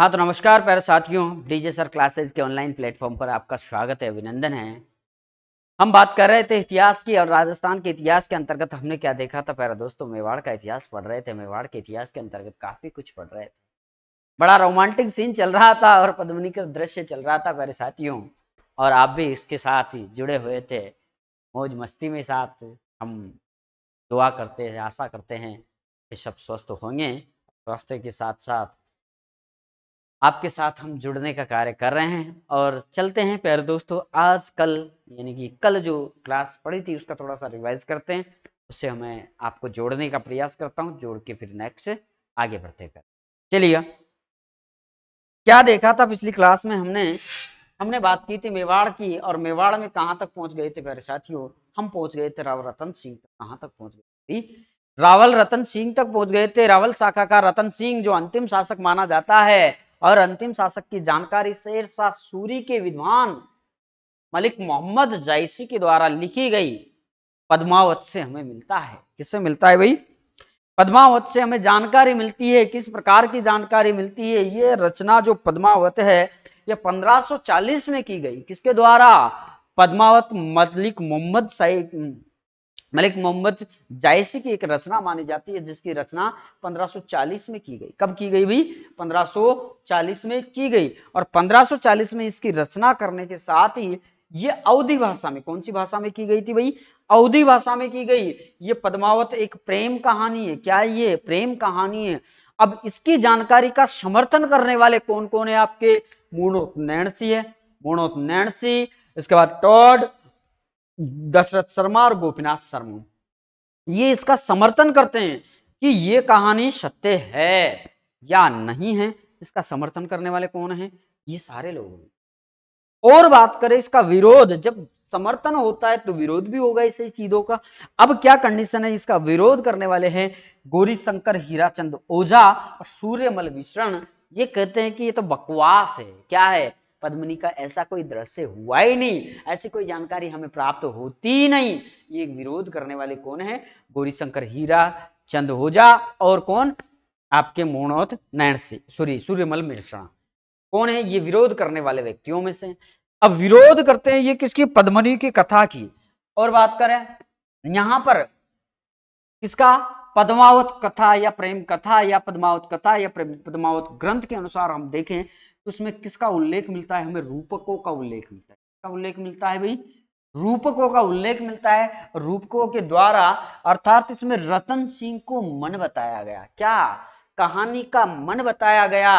हाँ तो नमस्कार प्यारे साथियों डीजे सर क्लासेज के ऑनलाइन प्लेटफॉर्म पर आपका स्वागत है अभिनंदन है हम बात कर रहे थे इतिहास की और राजस्थान के इतिहास के अंतर्गत हमने क्या देखा था प्यारा दोस्तों मेवाड़ का इतिहास पढ़ रहे थे मेवाड़ के इतिहास के अंतर्गत काफी कुछ पढ़ रहे थे बड़ा रोमांटिक सीन चल रहा था और पद्मनी का दृश्य चल रहा था प्यारे साथियों और आप भी इसके साथ ही जुड़े हुए थे मौज मस्ती में साथ हम दुआ करते हैं आशा करते हैं कि सब स्वस्थ होंगे स्वास्थ्य के साथ साथ आपके साथ हम जुड़ने का कार्य कर रहे हैं और चलते हैं प्यारे दोस्तों आज कल यानी कि कल जो क्लास पढ़ी थी उसका थोड़ा सा रिवाइज करते हैं उससे हमें आपको जोड़ने का प्रयास करता हूँ जोड़ के फिर नेक्स्ट आगे बढ़ते कर चलिए क्या देखा था पिछली क्लास में हमने हमने बात की थी मेवाड़ की और मेवाड़ में कहाँ तक पहुँच गए थे प्यारे साथियों हम पहुंच गए थे राव रतन सिंह तक कहाँ तक पहुँच गए थी रावल रतन सिंह तक पहुंच गए थे रावल शाखा का रतन सिंह जो अंतिम शासक माना जाता है और अंतिम शासक की जानकारी शेर शाह सूरी के विद्वान मलिक मोहम्मद जायसी के द्वारा लिखी गई पद्मावत से हमें मिलता है किससे मिलता है भाई पद्मावत से हमें जानकारी मिलती है किस प्रकार की जानकारी मिलती है ये रचना जो पद्मावत है ये 1540 में की गई किसके द्वारा पद्मावत मलिक मोहम्मद साहिब मलिक मोहम्मद जायसी की एक रचना मानी जाती है जिसकी रचना 1540 में की गई कब की गई भी 1540 में की गई और 1540 में इसकी रचना करने के साथ ही ये अवधि भाषा में कौन सी भाषा में की गई थी भाई अवधि भाषा में की गई ये पद्मावत एक प्रेम कहानी है क्या ये प्रेम कहानी है अब इसकी जानकारी का समर्थन करने वाले कौन कौन है आपके सी है मूर्णोत्नयन सी इसके बाद टॉड दशरथ शर्मा और गोपीनाथ शर्मा ये इसका समर्थन करते हैं कि ये कहानी सत्य है या नहीं है इसका समर्थन करने वाले कौन है ये सारे लोग और बात करें इसका विरोध जब समर्थन होता है तो विरोध भी होगा इस चीजों का अब क्या कंडीशन है इसका विरोध करने वाले हैं गोरी शंकर हीराचंद ओझा और सूर्यमल मिश्रण ये कहते हैं कि ये तो बकवास है क्या है पद्मनी का ऐसा कोई दृश्य हुआ ही नहीं ऐसी कोई जानकारी हमें प्राप्त होती नहीं ये विरोध करने वाले कौन है गौरीशंकर हीरा चंद होजा और कौन आपके मोनौत नारायण सिंह सूर्य सूर्यमल मिश्रा कौन है ये विरोध करने वाले व्यक्तियों में से अब विरोध करते हैं ये किसकी पद्मनी की कथा की और बात करें यहां पर किसका पद्मावत कथा या प्रेम कथा या पद्मावत कथा या पद्मावत ग्रंथ के अनुसार हम देखें तो उसमें किसका उल्लेख मिलता है हमें रूपकों का उल्लेख मिलता है किसका उल्लेख मिलता है भाई रूपकों का उल्लेख मिलता है रूपकों के द्वारा अर्थात इसमें रतन सिंह को मन बताया गया क्या कहानी का मन बताया गया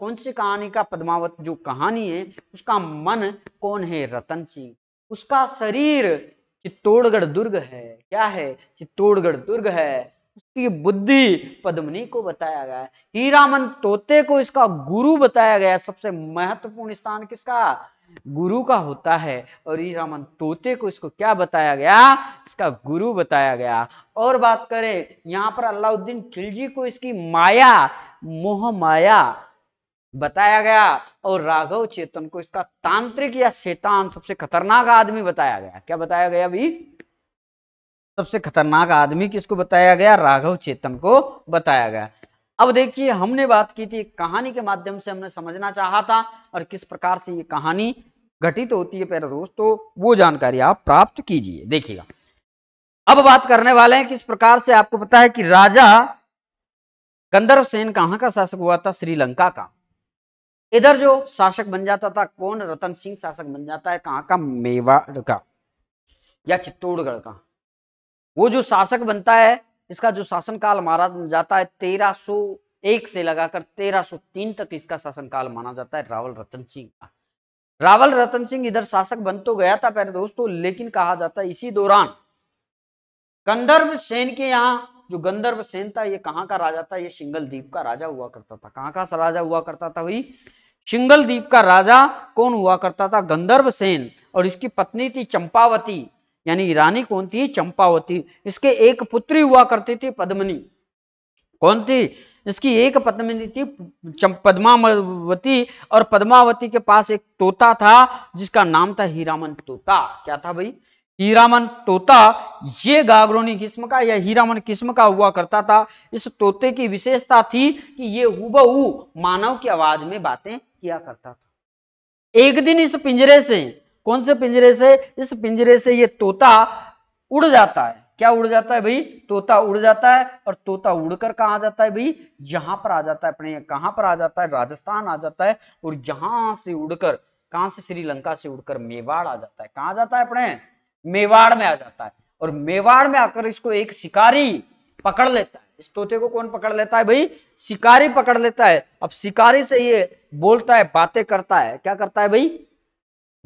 कौन सी कहानी का पद्मावत जो कहानी है उसका मन कौन है रतन सिंह उसका शरीर चित्तौड़गढ़ दुर्ग है क्या है चित्तौड़गढ़ दुर्ग है उसकी बुद्धि पद्मनी को बताया गया है हीरामन तोते को इसका गुरु बताया गया है सबसे महत्वपूर्ण स्थान किसका गुरु का होता है और हीरामन तोते को इसको क्या बताया गया इसका गुरु बताया गया और बात करें यहाँ पर अलाउद्दीन खिलजी को इसकी माया मोह माया बताया गया और राघव चेतन को इसका तांत्रिक या शैतान सबसे खतरनाक आदमी बताया गया क्या बताया गया अभी सबसे खतरनाक आदमी किसको बताया गया राघव चेतन को बताया गया अब देखिए हमने बात की थी कहानी के माध्यम से हमने समझना चाहा था और किस प्रकार से ये कहानी घटित होती है पहले दोस्त तो वो जानकारी आप प्राप्त कीजिए देखिएगा अब बात करने वाले हैं किस प्रकार से आपको पता है कि राजा गंधर्व सेन कहाँ का शासक हुआ था श्रीलंका का इधर जो शासक बन जाता था कौन रतन सिंह शासक बन जाता है कहाँ का मेवाड़ का या चित्तौड़गढ़ का वो जो शासक बनता है इसका जो शासनकाल मारा जाता है तेरह एक से लगाकर 1303 तक इसका शासन काल माना जाता है रावल रतन सिंह का रावल रतन सिंह इधर शासक बन तो गया था पहले दोस्तों लेकिन कहा जाता है इसी दौरान गंधर्व सेन के यहाँ जो गंधर्व सेन था ये कहाँ का राजा था ये सिंगल द्वीप का राजा हुआ करता था कहाँ का राजा हुआ करता था वही सिंगल द्वीप का राजा कौन हुआ करता था गंधर्व सेन और इसकी पत्नी थी चंपावती यानी रानी कौन थी चंपावती इसके एक पुत्री हुआ करती थी पद्मनी कौन थी इसकी एक पद्मनी थी पद्मावती और पद्मावती के पास एक तोता था जिसका नाम था हीरामन तोता क्या था भाई हीरामन तोता ये गागरोनी किस्म का या हीरामन किस्म का हुआ करता था इस तोते की विशेषता थी कि ये हुबहू मानव की आवाज में बातें किया करता था एक दिन इस पिंजरे से कौन से पिंजरे से इस पिंजरे से ये तोता उड़ जाता है क्या उड़ जाता है भाई तोता उड़ जाता है और तोता उड़कर कहा आ जाता है भाई यहाँ पर आ जाता है अपने कहां पर आ जाता है राजस्थान आ जाता है और यहां से उड़कर कहां से श्रीलंका से उड़कर मेवाड़ आ जाता है कहां जाता है अपने मेवाड़ में आ जाता है और मेवाड़ में आकर इसको एक शिकारी पकड़ लेता है इस तोते को कौन पकड़ लेता है भाई शिकारी पकड़ लेता है अब शिकारी से ये बोलता है बातें करता है क्या करता है भाई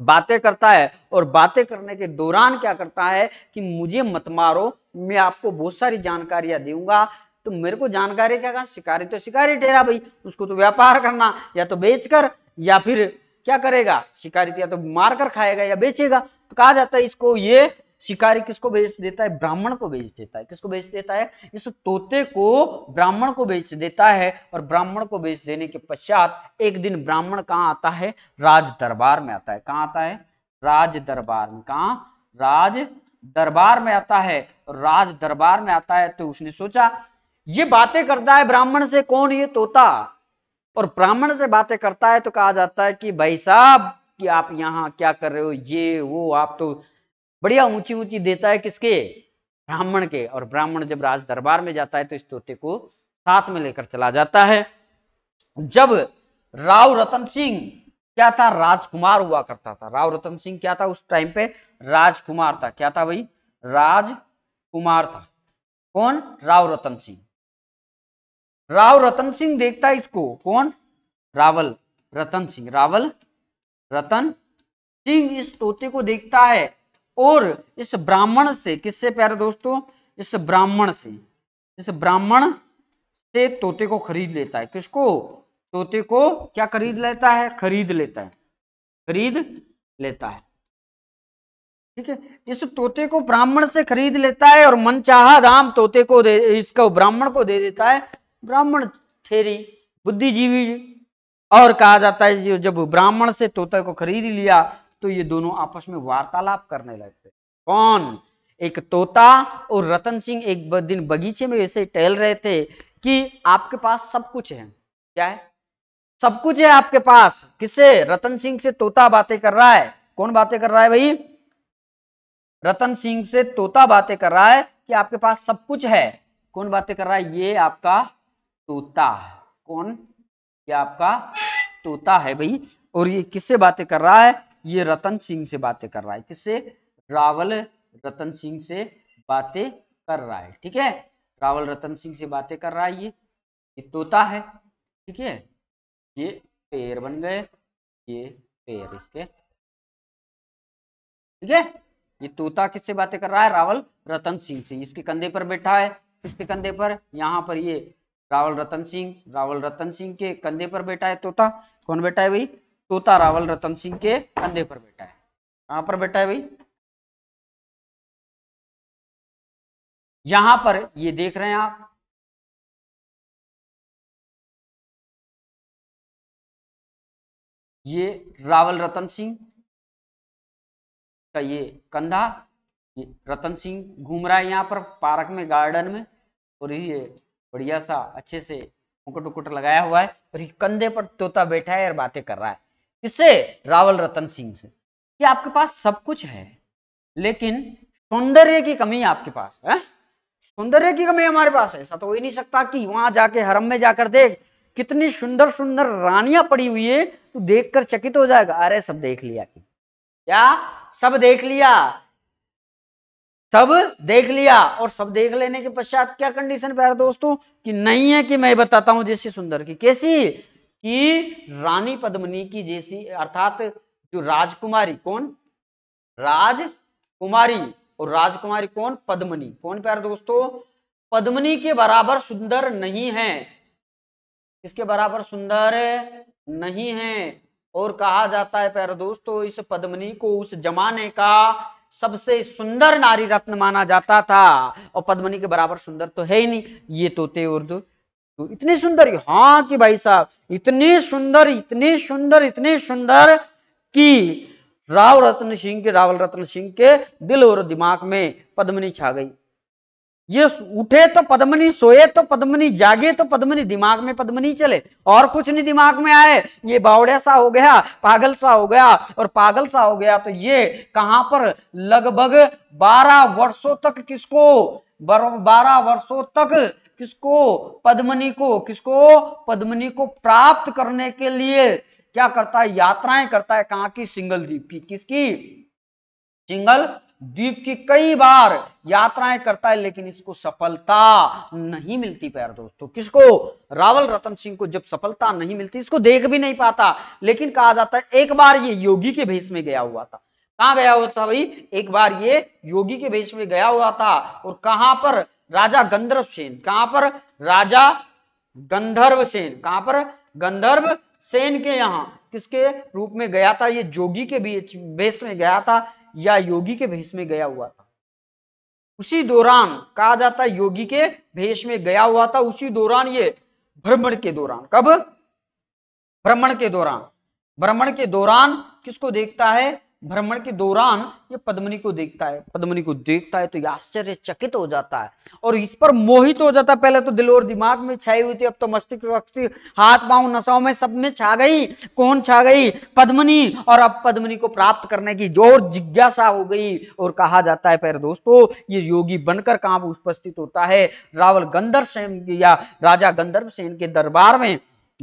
बातें करता है और बातें करने के दौरान क्या करता है कि मुझे मत मारो मैं आपको बहुत सारी जानकारियां दूंगा तो मेरे को जानकारी क्या करना शिकारी तो शिकारी ठहरा भाई उसको तो व्यापार करना या तो बेचकर या फिर क्या करेगा शिकारी तो या तो मार कर खाएगा या बेचेगा तो कहा जाता है इसको ये शिकारी किसको बेच देता है ब्राह्मण को बेच देता है किसको बेच देता है इस तोते को ब्राह्मण को बेच देता है और ब्राह्मण को बेच देने के पश्चात एक दिन ब्राह्मण कहाँ आता है राज दरबार में आता है कहाँ आता है राज दरबार में कहा राज दरबार में आता है राज दरबार में आता है तो उसने सोचा ये बातें करता है ब्राह्मण से कौन ये तोता और ब्राह्मण से बातें करता है तो कहा जाता है कि भाई साहब कि आप यहाँ क्या कर रहे हो ये वो आप तो बढ़िया ऊंची ऊंची देता है किसके ब्राह्मण के और ब्राह्मण जब राज दरबार में जाता है तो इस तोते को साथ में लेकर चला जाता है जब राव रतन सिंह क्या था राजकुमार हुआ करता था राव रतन सिंह क्या था उस टाइम पे राजकुमार था क्या था भाई राजकुमार था कौन राव रतन सिंह राव रतन सिंह देखता है इसको कौन रावल रतन सिंह रावल रतन सिंह इस तोते को देखता है और इस ब्राह्मण से किससे प्यारे दोस्तों इस ब्राह्मण से इस ब्राह्मण से तोते को खरीद लेता है किसको तोते को क्या खरीद लेता है खरीद लेता है खरीद लेता है ठीक है इस तोते को ब्राह्मण से खरीद लेता है और मन चाह दाम तोते को दे इसको ब्राह्मण को दे देता है ब्राह्मण ठेरी बुद्धिजीवी और कहा जाता है जब ब्राह्मण से तोते को खरीद लिया तो ये दोनों आपस में वार्तालाप करने लगते कौन एक तोता और रतन सिंह एक दिन बगीचे में ऐसे टहल रहे थे कि आपके पास सब कुछ है क्या है सब कुछ है आपके पास किसे रतन सिंह से तोता बातें कर रहा है कौन बातें कर रहा है भाई रतन सिंह से तोता बातें कर रहा है कि आपके पास सब कुछ है कौन बातें कर रहा है ये आपका तोता कौन ये आपका तोता है भाई और ये किससे बातें कर रहा है ये रतन सिंह से बातें कर रहा है किससे रावल रतन सिंह से बातें कर रहा है ठीक है रावल रतन सिंह से बातें कर रहा है ये ये तोता है ठीक है ये पेड़ बन गए ये पेड़ इसके ठीक है ये तोता किससे बातें कर रहा है रावल रतन सिंह से इसके कंधे पर बैठा है इसके कंधे पर यहाँ पर ये रावल रतन सिंह रावल रतन सिंह के कंधे पर बैठा है तोता कौन बैठा है भाई तोता रावल रतन सिंह के कंधे पर बैठा है कहां पर बैठा है भाई यहां पर ये देख रहे हैं आप ये रावल रतन सिंह का ये कंधा ये रतन सिंह घूम रहा है यहाँ पर पार्क में गार्डन में और ये बढ़िया सा अच्छे से मुकुट उकुट लगाया हुआ है और ये कंधे पर तोता बैठा है और बातें कर रहा है किससे रावल रतन सिंह से कि आपके पास सब कुछ है लेकिन सौंदर्य की कमी आपके पास है सौंदर्य की कमी हमारे पास है ऐसा तो हो ही नहीं सकता कि वहां जाके हरम में जाकर देख कितनी सुंदर सुंदर रानियां पड़ी हुई है तू तो देखकर चकित हो जाएगा अरे सब देख लिया क्या सब देख लिया सब देख लिया और सब देख लेने के पश्चात क्या कंडीशन पे दोस्तों कि नहीं है कि मैं बताता हूं जैसी सुंदर की कैसी कि रानी पद्मनी की जैसी अर्थात जो राजकुमारी कौन राजकुमारी और राजकुमारी कौन पद्मनी कौन प्यार दोस्तों पद्मनी के बराबर सुंदर नहीं है इसके बराबर सुंदर नहीं है और कहा जाता है प्यार दोस्तों इस पद्मनी को उस जमाने का सबसे सुंदर नारी रत्न माना जाता था और पद्मनी के बराबर सुंदर तो है ही नहीं ये तोते उर्दू तो इतनी सुंदर हाँ कि भाई साहब इतनी सुंदर इतनी सुंदर इतनी सुंदर कि राव रत्न सिंह के रावल रत्न सिंह के दिल और दिमाग में पद्मनी छा गई ये उठे तो पद्मनी सोए तो पद्मनी जागे तो पद्मनी दिमाग में पद्मनी चले और कुछ नहीं दिमाग में आए ये बावड़े सा हो गया पागल सा हो गया और पागल सा हो गया तो ये कहां पर लगभग बारह वर्षों तक किसको बारह वर्षों तक किसको पद्मनी को किसको पद्मनी को प्राप्त करने के लिए क्या करता है यात्राएं करता है कहाँ की सिंगल द्वीप की किसकी सिंगल द्वीप की कई बार यात्राएं करता है लेकिन इसको सफलता नहीं मिलती प्यार दोस्तों किसको रावल रतन सिंह को जब सफलता नहीं मिलती इसको देख भी नहीं पाता लेकिन कहा जाता है एक बार ये योगी के भेष में गया हुआ था कहा गया हुआ था भाई एक बार ये योगी के भेष में गया हुआ था और कहां पर राजा गंधर्व सेन कहां पर राजा गंधर्व सेन कहां पर गंधर्व सेन के यहां किसके रूप में गया था ये जोगी के बीच भेष में गया था या योगी के भेष में गया हुआ था उसी दौरान कहा जाता है योगी के भेष में गया हुआ था उसी दौरान ये भ्रमण के दौरान कब भ्रमण के दौरान भ्रमण के दौरान किसको देखता है भ्रमण के दौरान ये पद्मनी को देखता है पद्मनी को देखता है तो ये आश्चर्यचकित हो जाता है और इस पर मोहित हो जाता है पहले तो दिल और दिमाग में छाई हुई थी अब तो मस्तिष्क हाथ पांव नशाओं में सब में छा गई कौन छा गई पद्मनी और अब पद्मनी को प्राप्त करने की जोर जिज्ञासा हो गई और कहा जाता है पहले दोस्तों ये योगी बनकर कहा उपस्थित होता है रावल गंधर्व सेन या राजा गंधर्व सेन के दरबार में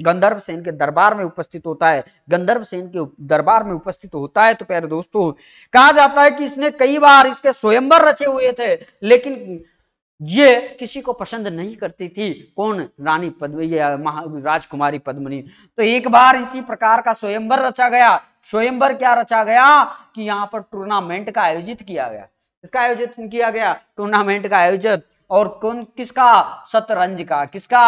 गंधर्व सेन के दरबार में उपस्थित होता है गंधर्व सेन के दरबार में उपस्थित होता है तो प्यारे दोस्तों कहा जाता है कि इसने कई बार इसके स्वयंवर रचे हुए थे लेकिन ये किसी को पसंद नहीं करती थी कौन रानी पद्म राजकुमारी पद्मनी तो एक बार इसी प्रकार का स्वयंवर रचा गया स्वयंवर क्या रचा गया कि यहाँ पर टूर्नामेंट का आयोजित किया गया इसका आयोजित किया गया टूर्नामेंट का आयोजित और कौन किसका शतरंज का किसका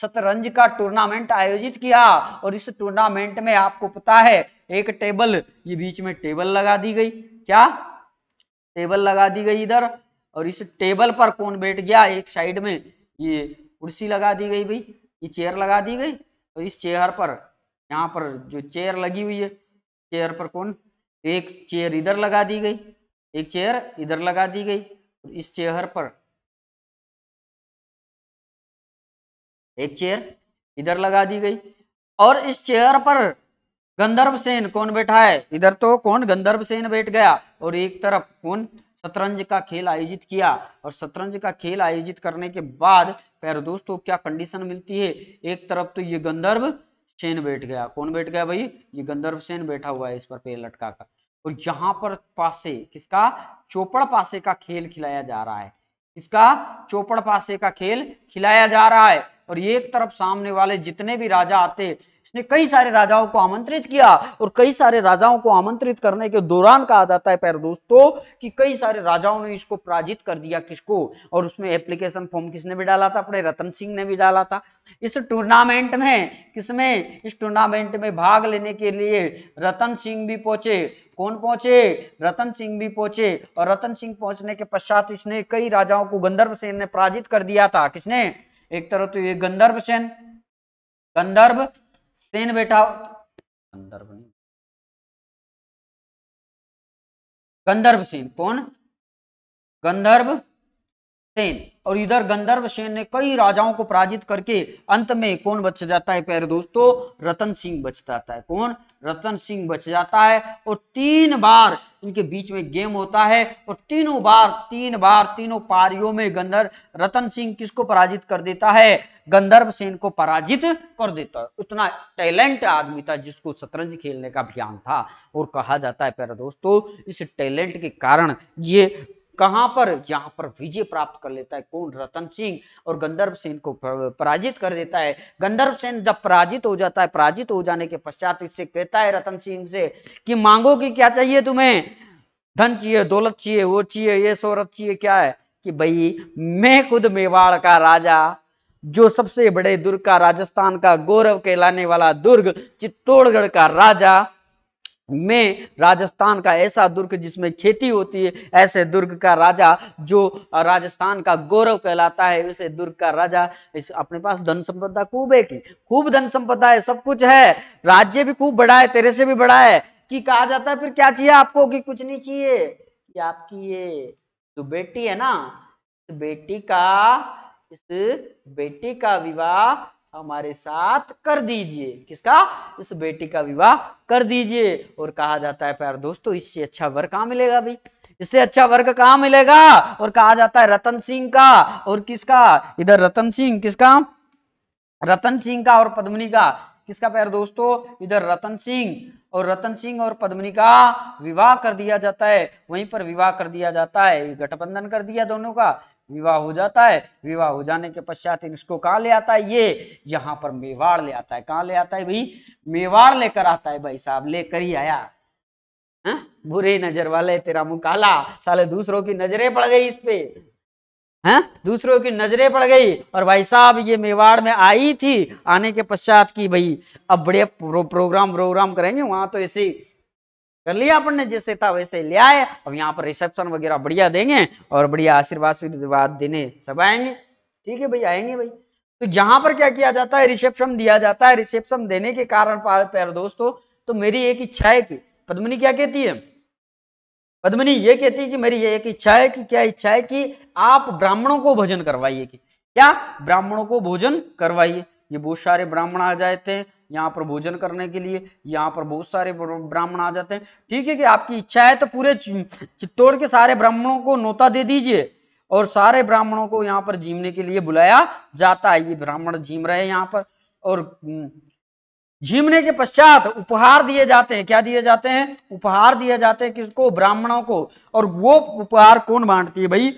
शतरंज का टूर्नामेंट आयोजित किया और इस टूर्नामेंट में आपको पता है एक टेबल ये बीच में टेबल लगा दी गई क्या टेबल लगा दी गई इधर और इस टेबल पर कौन बैठ गया एक साइड में ये कुर्सी लगा दी गई भाई ये चेयर लगा दी गई और इस चेयर पर यहाँ पर जो चेयर लगी हुई है चेयर पर कौन एक चेयर इधर लगा दी गई एक चेयर इधर लगा दी गई इस चेयर पर एक चेयर इधर लगा दी गई और इस चेयर पर गंधर्व सेन कौन बैठा है इधर तो कौन गंधर्व सेन बैठ गया और एक तरफ कौन शतरंज का खेल आयोजित किया और शतरंज का खेल आयोजित करने के बाद पैर दोस्तों क्या कंडीशन मिलती है एक तरफ तो ये गंधर्व सेन बैठ गया कौन बैठ गया भाई ये गंधर्व सेन बैठा हुआ है इस पर पेड़ लटका कर और यहाँ पर पासे किसका चोपड़ पासे का खेल खिलाया जा रहा है इसका चौपड़ पासे का खेल खिलाया जा रहा है और एक तरफ सामने वाले जितने भी राजा आते इसने कई सारे राजाओं को आमंत्रित किया और कई सारे राजाओं को आमंत्रित करने के दौरान कहा जाता है पैर दोस्तों कि कई सारे राजाओं ने इसको पराजित कर दिया किसको और उसमें एप्लीकेशन फॉर्म किसने भी डाला था अपने रतन सिंह ने भी डाला था इस टूर्नामेंट में किसमें इस टूर्नामेंट में भाग लेने के लिए रतन सिंह भी पहुंचे कौन पहुंचे रतन सिंह भी पहुंचे और रतन सिंह पहुंचने के पश्चात इसने कई राजाओं को गंधर्व सेन ने पराजित कर दिया था किसने एक तरह तो ये गंधर्व सेन गंधर्व सेन बेटा गंधर्व नहीं गंधर्व सेन कौन गंधर्व सेन और इधर गंधर्व सेन ने कई राजाओं को पराजित करके अंत में कौन बच जाता है प्यारे दोस्तों रतन सिंह बच जाता है कौन रतन सिंह बच जाता है और तीन बार इनके बीच में गेम होता है और तीनों बार तीन बार तीनों पारियों में गंधर्व रतन सिंह किसको पराजित कर देता है गंधर्व सेन को पराजित कर देता है उतना टैलेंट आदमी था जिसको शतरंज खेलने का ज्ञान था और कहा जाता है प्यारे दोस्तों इस टैलेंट के कारण ये कहां पर यहां पर विजय प्राप्त कर लेता है कौन रतन सिंह और गंधर्व सेन को पराजित कर देता है गंधर्व सेन जब पराजित हो जाता है पराजित हो जाने के पश्चात इससे कहता है रतन सिंह से कि मांगो कि क्या चाहिए तुम्हें धन चाहिए दौलत चाहिए वो चाहिए ये शोहरत चाहिए क्या है कि भाई मैं खुद मेवाड़ का राजा जो सबसे बड़े दुर्ग का राजस्थान का गौरव कहलाने वाला दुर्ग चित्तौड़गढ़ का राजा में राजस्थान का ऐसा दुर्ग जिसमें खेती होती है ऐसे दुर्ग का राजा जो राजस्थान का गौरव कहलाता है उसे दुर्ग का राजा इस अपने पास धन संपदा खूब है की खूब धन संपदा है सब कुछ है राज्य भी खूब बड़ा है तेरे से भी बड़ा है कि कहा जाता है फिर क्या चाहिए आपको कि कुछ नहीं चाहिए कि आपकी ये जो बेटी है ना इस बेटी का इस बेटी का विवाह हमारे साथ कर दीजिए किसका इस बेटी का विवाह कर दीजिए और कहा जाता है प्यार दोस्तों इससे अच्छा वर कहा मिलेगा भाई इससे अच्छा वर्ग कहा मिलेगा और कहा जाता है रतन सिंह का और किसका इधर रतन सिंह किसका रतन सिंह का और पद्मनी का किसका प्यार दोस्तों इधर रतन सिंह और रतन सिंह और पद्मनी का विवाह कर दिया जाता है वहीं पर विवाह कर दिया जाता है गठबंधन कर दिया दोनों का विवाह हो जाता है विवाह हो जाने के पश्चात इसको कहा ले आता है ये यहाँ पर मेवाड़ ले आता है कहाँ ले आता है भाई मेवाड़ लेकर आता है भाई साहब लेकर ही आया हा? बुरे नजर वाले तेरा मुंह काला साले दूसरों की नजरें पड़ गई इस पे है हाँ? दूसरों की नजरें पड़ गई और भाई साहब ये मेवाड़ में आई थी आने के पश्चात की भाई अब बड़े प्रो, प्रोग्राम प्रोग्राम करेंगे वहां तो ऐसे कर लिया अपन ने जैसे था वैसे ले आए अब यहाँ पर रिसेप्शन वगैरह बढ़िया देंगे और बढ़िया आशीर्वाद देने सब आएंगे ठीक है भाई आएंगे भाई तो यहाँ पर क्या किया जाता है रिसेप्शन दिया जाता है रिसेप्शन देने के कारण प्यारे दोस्तों तो मेरी एक इच्छा है कि पद्मनी क्या कहती है पद्मनी ये कहती है कि मेरी ये एक इच्छा है कि क्या इच्छा है कि आप ब्राह्मणों को भोजन करवाइए कि क्या ब्राह्मणों को भोजन करवाइए ये बहुत सारे ब्राह्मण आ जाते हैं यहाँ पर भोजन करने के लिए यहाँ पर बहुत सारे ब्राह्मण आ जाते हैं ठीक है कि आपकी इच्छा है तो पूरे चित्तौड़ के सारे ब्राह्मणों को नोता दे दीजिए और सारे ब्राह्मणों को यहाँ पर जीमने के लिए बुलाया जाता है ये ब्राह्मण जीम रहे यहाँ पर और झीमने हम्म, के पश्चात उपहार दिए जाते हैं क्या दिए जाते हैं उपहार दिए जाते हैं किसको ब्राह्मणों को और वो उपहार कौन बांटती है भाई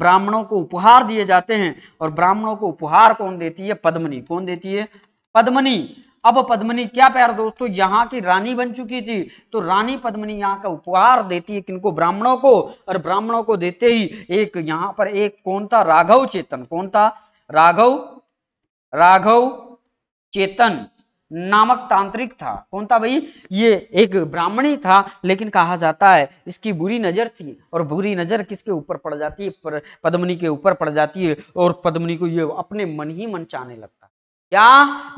ब्राह्मणों को उपहार दिए जाते हैं और ब्राह्मणों को उपहार कौन देती है पद्मनी कौन देती है पद्मनी अब पद्मनी क्या प्यार दोस्तों यहाँ की रानी बन चुकी थी तो रानी पद्मनी यहाँ का उपहार देती है किनको ब्राह्मणों को और ब्राह्मणों को देते ही एक यहाँ पर एक कौन था राघव चेतन कौन था राघव राघव चेतन नामक तांत्रिक था कौन था भाई ये एक ब्राह्मणी था लेकिन कहा जाता है इसकी बुरी नजर थी और बुरी नजर किसके ऊपर पड़ जाती है पद्मनी के ऊपर पड़ जाती है और पद्मनी को ये अपने मन ही मन चाहने लगता या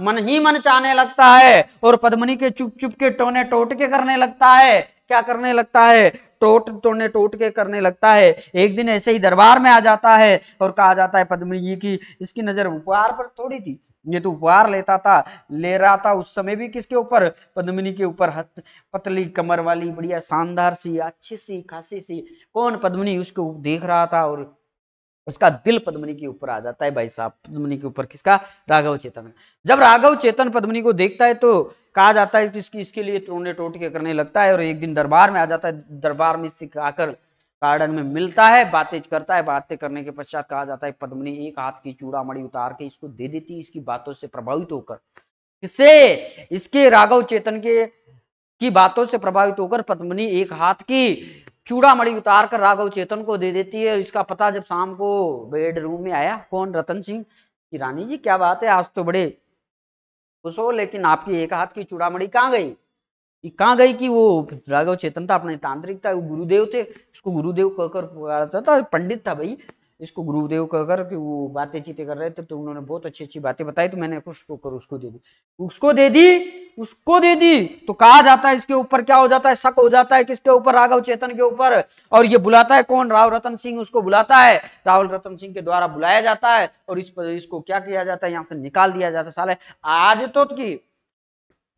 मन ही मन चाहने लगता है और पद्मनी के चुप चुप के टोने टोट के करने लगता है क्या करने लगता है टोट टोने टोट के करने लगता है एक दिन ऐसे ही दरबार में आ जाता है और कहा जाता है पद्मनी जी की इसकी नजर उपहार पर थोड़ी थी ये तो उपहार लेता था ले रहा था उस समय भी किसके ऊपर पद्मिनी के ऊपर हथ पतली कमर वाली बढ़िया शानदार सी अच्छी सी खासी सी कौन पद्मिनी उसको देख रहा था और उसका दिल पद्मनी के ऊपर आ जाता है भाई साहब पद्मनी के ऊपर किसका राघव चेतन जब राघव चेतन पद्मनी को देखता है तो कहा जाता है इसकी इसके लिए टोने टोटके करने लगता है और एक दिन दरबार में आ जाता है दरबार में इससे आकर गार्डन में मिलता है बातें करता है बातें करने के पश्चात कहा जाता है पद्मनी एक हाथ की चूड़ा मड़ी उतार के इसको दे देती है इसकी बातों से प्रभावित होकर इससे इसके राघव चेतन के की बातों से प्रभावित होकर पद्मनी एक हाथ की चूड़ा मड़ी उतार कर राघव चेतन को दे देती है इसका पता जब शाम को बेडरूम में आया कौन रतन सिंह कि रानी जी क्या बात है आज तो बड़े खुश हो लेकिन आपकी एक हाथ की चूड़ामी कहाँ गई कहाँ गई कि वो राघव चेतन था अपने तांत्रिक था वो गुरुदेव थे उसको गुरुदेव कहकर पुकारा था पंडित था भाई इसको गुरुदेव कहकर कि वो बातें चीतें कर रहे थे तो उन्होंने बहुत अच्छी अच्छी बातें बताई तो मैंने कुछ कर उसको दे दी उसको दे दी उसको दे दी तो कहा जाता है इसके ऊपर क्या हो जाता है शक हो जाता है किसके ऊपर राघव चेतन के ऊपर और ये बुलाता है कौन राव रतन सिंह उसको बुलाता है राहुल रतन सिंह के द्वारा बुलाया जाता है और इस पर इसको क्या किया जाता है यहाँ से निकाल दिया जाता है साले आज तो की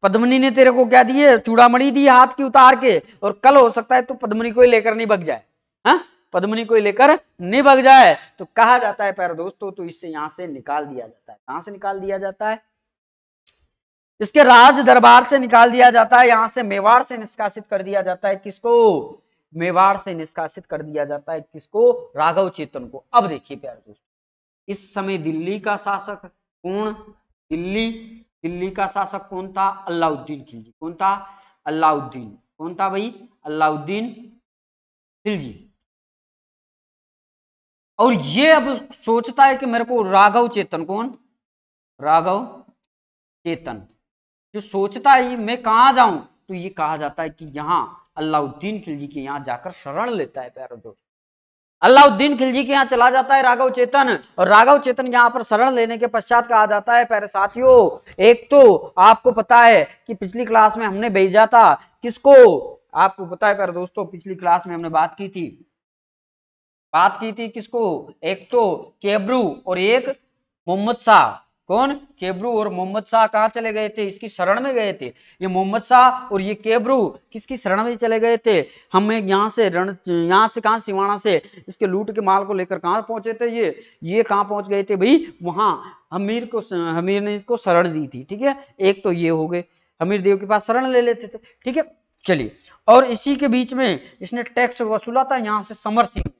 पद्मनी ने तेरे को क्या दिए चूड़ामी दी हाथ की उतार के और कल हो सकता है तू पद्मनी को ही लेकर नहीं बग जाए हाँ पद्मनी को लेकर निभग जाए तो कहा जाता है प्यारे दोस्तों तो इससे यहां से निकाल दिया जाता है कहां से निकाल दिया जाता है इसके राज दरबार से निकाल दिया जाता है यहां से मेवाड़ से निष्कासित कर दिया जाता है किसको मेवाड़ से निष्कासित कर दिया जाता है किसको राघव चेतन को अब देखिए प्यारे दोस्तों इस समय दिल्ली का शासक कौन दिल्ली दिल्ली का शासक कौन था अल्लाउद्दीन खिलजी कौन था अल्लाउद्दीन कौन था भाई अल्लाउद्दीन खिलजी और ये अब सोचता है कि मेरे को राघव चेतन कौन राघव चेतन जो सोचता है मैं कहा जाऊं तो ये कहा जाता है कि यहाँ अलाउद्दीन खिलजी के यहाँ जाकर शरण लेता है प्यारो दोस्त अलाउद्दीन खिलजी के यहाँ चला जाता है राघव चेतन और राघव चेतन यहाँ पर शरण लेने के पश्चात कहा जाता है प्यारे साथियों एक तो आपको पता है कि पिछली क्लास में हमने भेजा था किसको आपको पता है प्यारे दोस्तों पिछली क्लास में हमने बात की थी बात की थी किसको एक तो केबरू और एक मोहम्मद शाह कौन केबरू और मोहम्मद शाह कहाँ चले गए थे इसकी शरण में गए थे ये मोहम्मद शाह और ये केबरू किसकी शरण में चले गए थे हम यहाँ से रण यहाँ से कहाँ सिवाना से इसके लूट के माल को लेकर कहाँ पहुंचे थे ये ये कहाँ पहुंच गए थे भाई वहाँ हमीर को हमीर ने इसको शरण दी थी ठीक है एक तो ये हो गए हमीर देव के पास शरण ले लेते थे ठीक है चलिए और इसी के बीच में इसने टैक्स वसूला था यहाँ से समर सिंह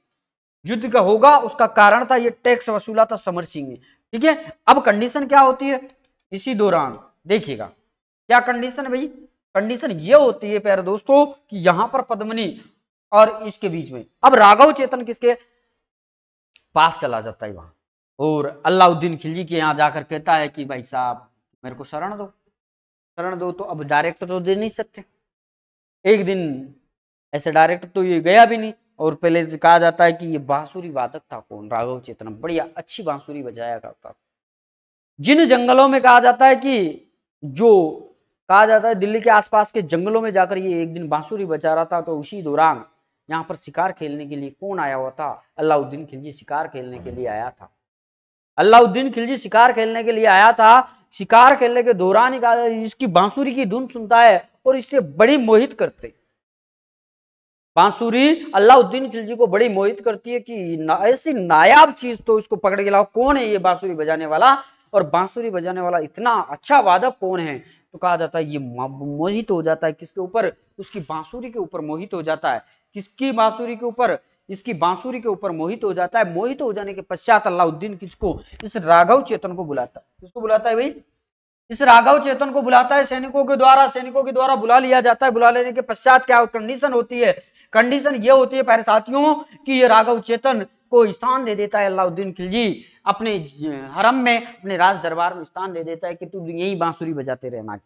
युद्ध का होगा उसका कारण था ये टैक्स वसूला था समर सिंह ने ठीक है अब कंडीशन क्या होती है इसी दौरान देखिएगा क्या कंडीशन भाई कंडीशन ये होती है प्यारे दोस्तों कि यहां पर पद्मनी और इसके बीच में अब राघव चेतन किसके पास चला जाता है वहां और अल्लाहउद्दीन खिलजी के यहाँ जाकर कहता है कि भाई साहब मेरे को शरण दो शरण दो तो अब डायरेक्ट तो दे नहीं सकते एक दिन ऐसे डायरेक्ट तो ये गया भी नहीं और पहले कहा जाता है कि ये बांसुरी वादक था कौन राघव चेतन बढ़िया अच्छी बांसुरी बजाया करता था जिन जंगलों में कहा जाता है कि जो कहा जाता है दिल्ली के आसपास के जंगलों में जाकर ये एक दिन बांसुरी बजा रहा था तो उसी दौरान यहाँ पर शिकार खेलने के लिए कौन आया हुआ था अलाउद्दीन खिलजी शिकार खेलने के लिए आया था अलाउद्दीन खिलजी शिकार खेलने के लिए आया था शिकार खेलने के दौरान ही इसकी बांसुरी की धुन सुनता है और इससे बड़ी मोहित करते बांसुरी अलाउद्दीन खिलजी को बड़ी मोहित करती है कि ना, ऐसी नायाब चीज तो इसको पकड़ के लाओ कौन है ये बांसुरी बजाने वाला और बांसुरी बजाने वाला इतना अच्छा वादक कौन है तो कहा जाता है ये मोहित हो जाता है किसके ऊपर उसकी बांसुरी के ऊपर मोहित हो जाता है किसकी बांसुरी के ऊपर इसकी बांसुरी के ऊपर मोहित हो जाता है मोहित हो जाने के पश्चात अलाउद्दीन किसको इस राघव चेतन को बुलाता है किसको बुलाता है भाई इस राघव चेतन को बुलाता है सैनिकों के द्वारा सैनिकों के द्वारा बुला लिया जाता है बुला लेने के पश्चात क्या कंडीशन होती है कंडीशन ये होती है प्यारे साथियों कि ये राघव चेतन को स्थान दे देता है अलाउद्दीन खिलजी अपने हरम में अपने राज दरबार में स्थान दे देता है कि तू यही बांसुरी बजाते रहना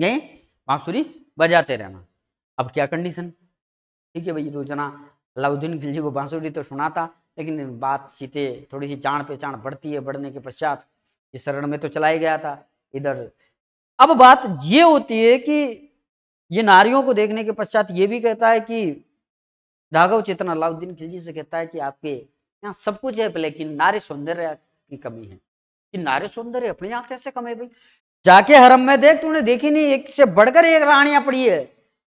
यही बांसुरी बजाते रहना अब क्या कंडीशन ठीक है भाई रोजना अलाउद्दीन खिलजी को बांसुरी तो सुनाता लेकिन बातचीतें थोड़ी सी जान पहचान बढ़ती है बढ़ने के पश्चात इस शरण में तो चलाया गया था इधर अब बात ये होती है कि ये नारियों को देखने के पश्चात ये भी कहता है कि धागव चेतन अलाउद्दीन खिलजी से कहता है कि आपके यहाँ सब कुछ है लेकिन नारी सौंदर्य की कमी है कि नारी सौंदर्य अपने यहाँ कैसे कम है भाई जाके हरम में देख तूने देखी नहीं एक से बढ़कर एक रानियां पड़ी है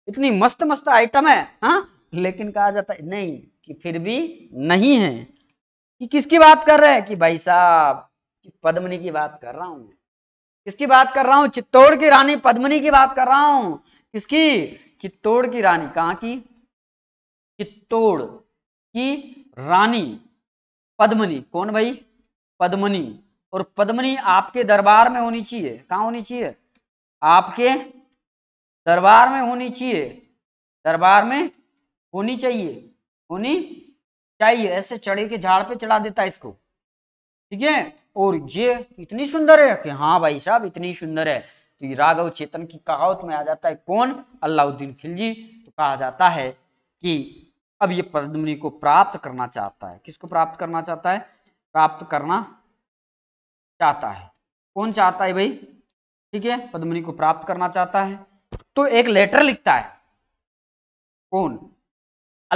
इतनी मस्त मस्त आइटम है हाँ लेकिन कहा जाता है नहीं कि फिर भी नहीं है कि किसकी बात कर रहे हैं कि भाई साहब पद्मनी की बात कर रहा हूँ किसकी बात कर रहा हूँ चित्तौड़ की रानी पद्मनी की बात कर रहा हूँ किसकी चित्तौड़ की रानी कहाँ की चित्तौड़ की रानी पद्मनी कौन भाई पद्मनी और पद्मनी आपके दरबार में होनी चाहिए कहाँ होनी चाहिए आपके दरबार में होनी चाहिए दरबार में होनी चाहिए होनी चाहिए ऐसे चढ़े के झाड़ पे चढ़ा देता है इसको ठीक है और ये इतनी सुंदर है कि हाँ भाई साहब इतनी सुंदर है तो ये राघव चेतन की कहावत में आ जाता है कौन अलाउद्दीन खिलजी तो कहा जाता है कि अब ये पद्मनी को प्राप्त करना चाहता है किसको प्राप्त करना चाहता है प्राप्त करना चाहता है कौन चाहता है भाई ठीक है पद्मनी को प्राप्त करना चाहता है तो एक लेटर लिखता है कौन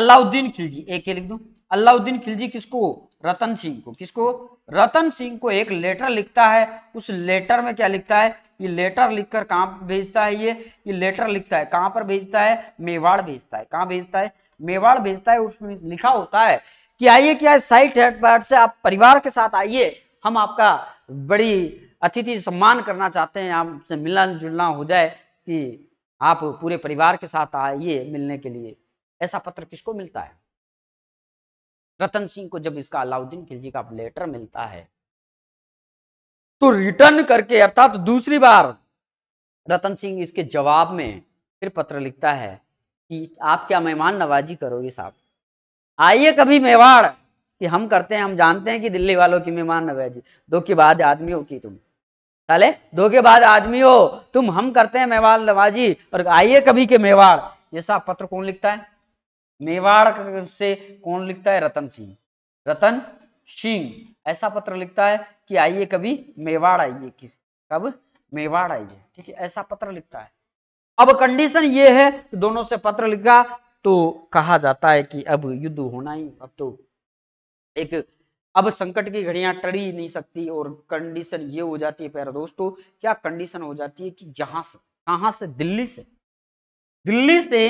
अल्लाहउद्दीन खिलजी एक लिख दो अलाउद्दीन खिलजी किसको रतन सिंह को किसको रतन सिंह को एक लेटर लिखता है उस लेटर में क्या लिखता है ये लेटर लिखकर कहाँ भेजता है ये ये लेटर लिखता है कहाँ पर भेजता है मेवाड़ भेजता है कहाँ भेजता है मेवाड़ भेजता है उसमें लिखा होता है कि आइए क्या साइट हेडपाट से आप परिवार के साथ आइए हम आपका बड़ी अतिथि सम्मान करना चाहते हैं आपसे मिलना जुलना हो जाए कि आप पूरे परिवार के साथ आइए मिलने के लिए ऐसा पत्र किसको मिलता है रतन सिंह को जब इसका अलाउद्दीन खिलजी का लेटर मिलता है तो रिटर्न करके अर्थात तो दूसरी बार रतन सिंह इसके जवाब में फिर पत्र लिखता है कि आप क्या मेहमान नवाजी करोगे साहब आइए कभी मेवाड़ कि हम करते हैं हम जानते हैं कि दिल्ली वालों की मेहमान नवाजी दो के बाद आदमी हो कि तुम साले दो के बाद आदमी हो तुम हम करते हैं मेवाड़ नवाजी और आइए कभी के मेवाड़ ये साहब पत्र कौन लिखता है मेवाड़ से कौन लिखता है रतन सिंह रतन सिंह ऐसा पत्र लिखता है कि आइए कभी मेवाड़ आइए किस कब मेवाड़ आइए ठीक है ऐसा पत्र लिखता है अब कंडीशन ये है कि दोनों से पत्र लिखा तो कहा जाता है कि अब युद्ध होना ही अब तो एक अब संकट की घड़ियां टड़ी नहीं सकती और कंडीशन ये हो जाती है प्यारा दोस्तों क्या कंडीशन हो जाती है कि जहां से कहां से दिल्ली से दिल्ली से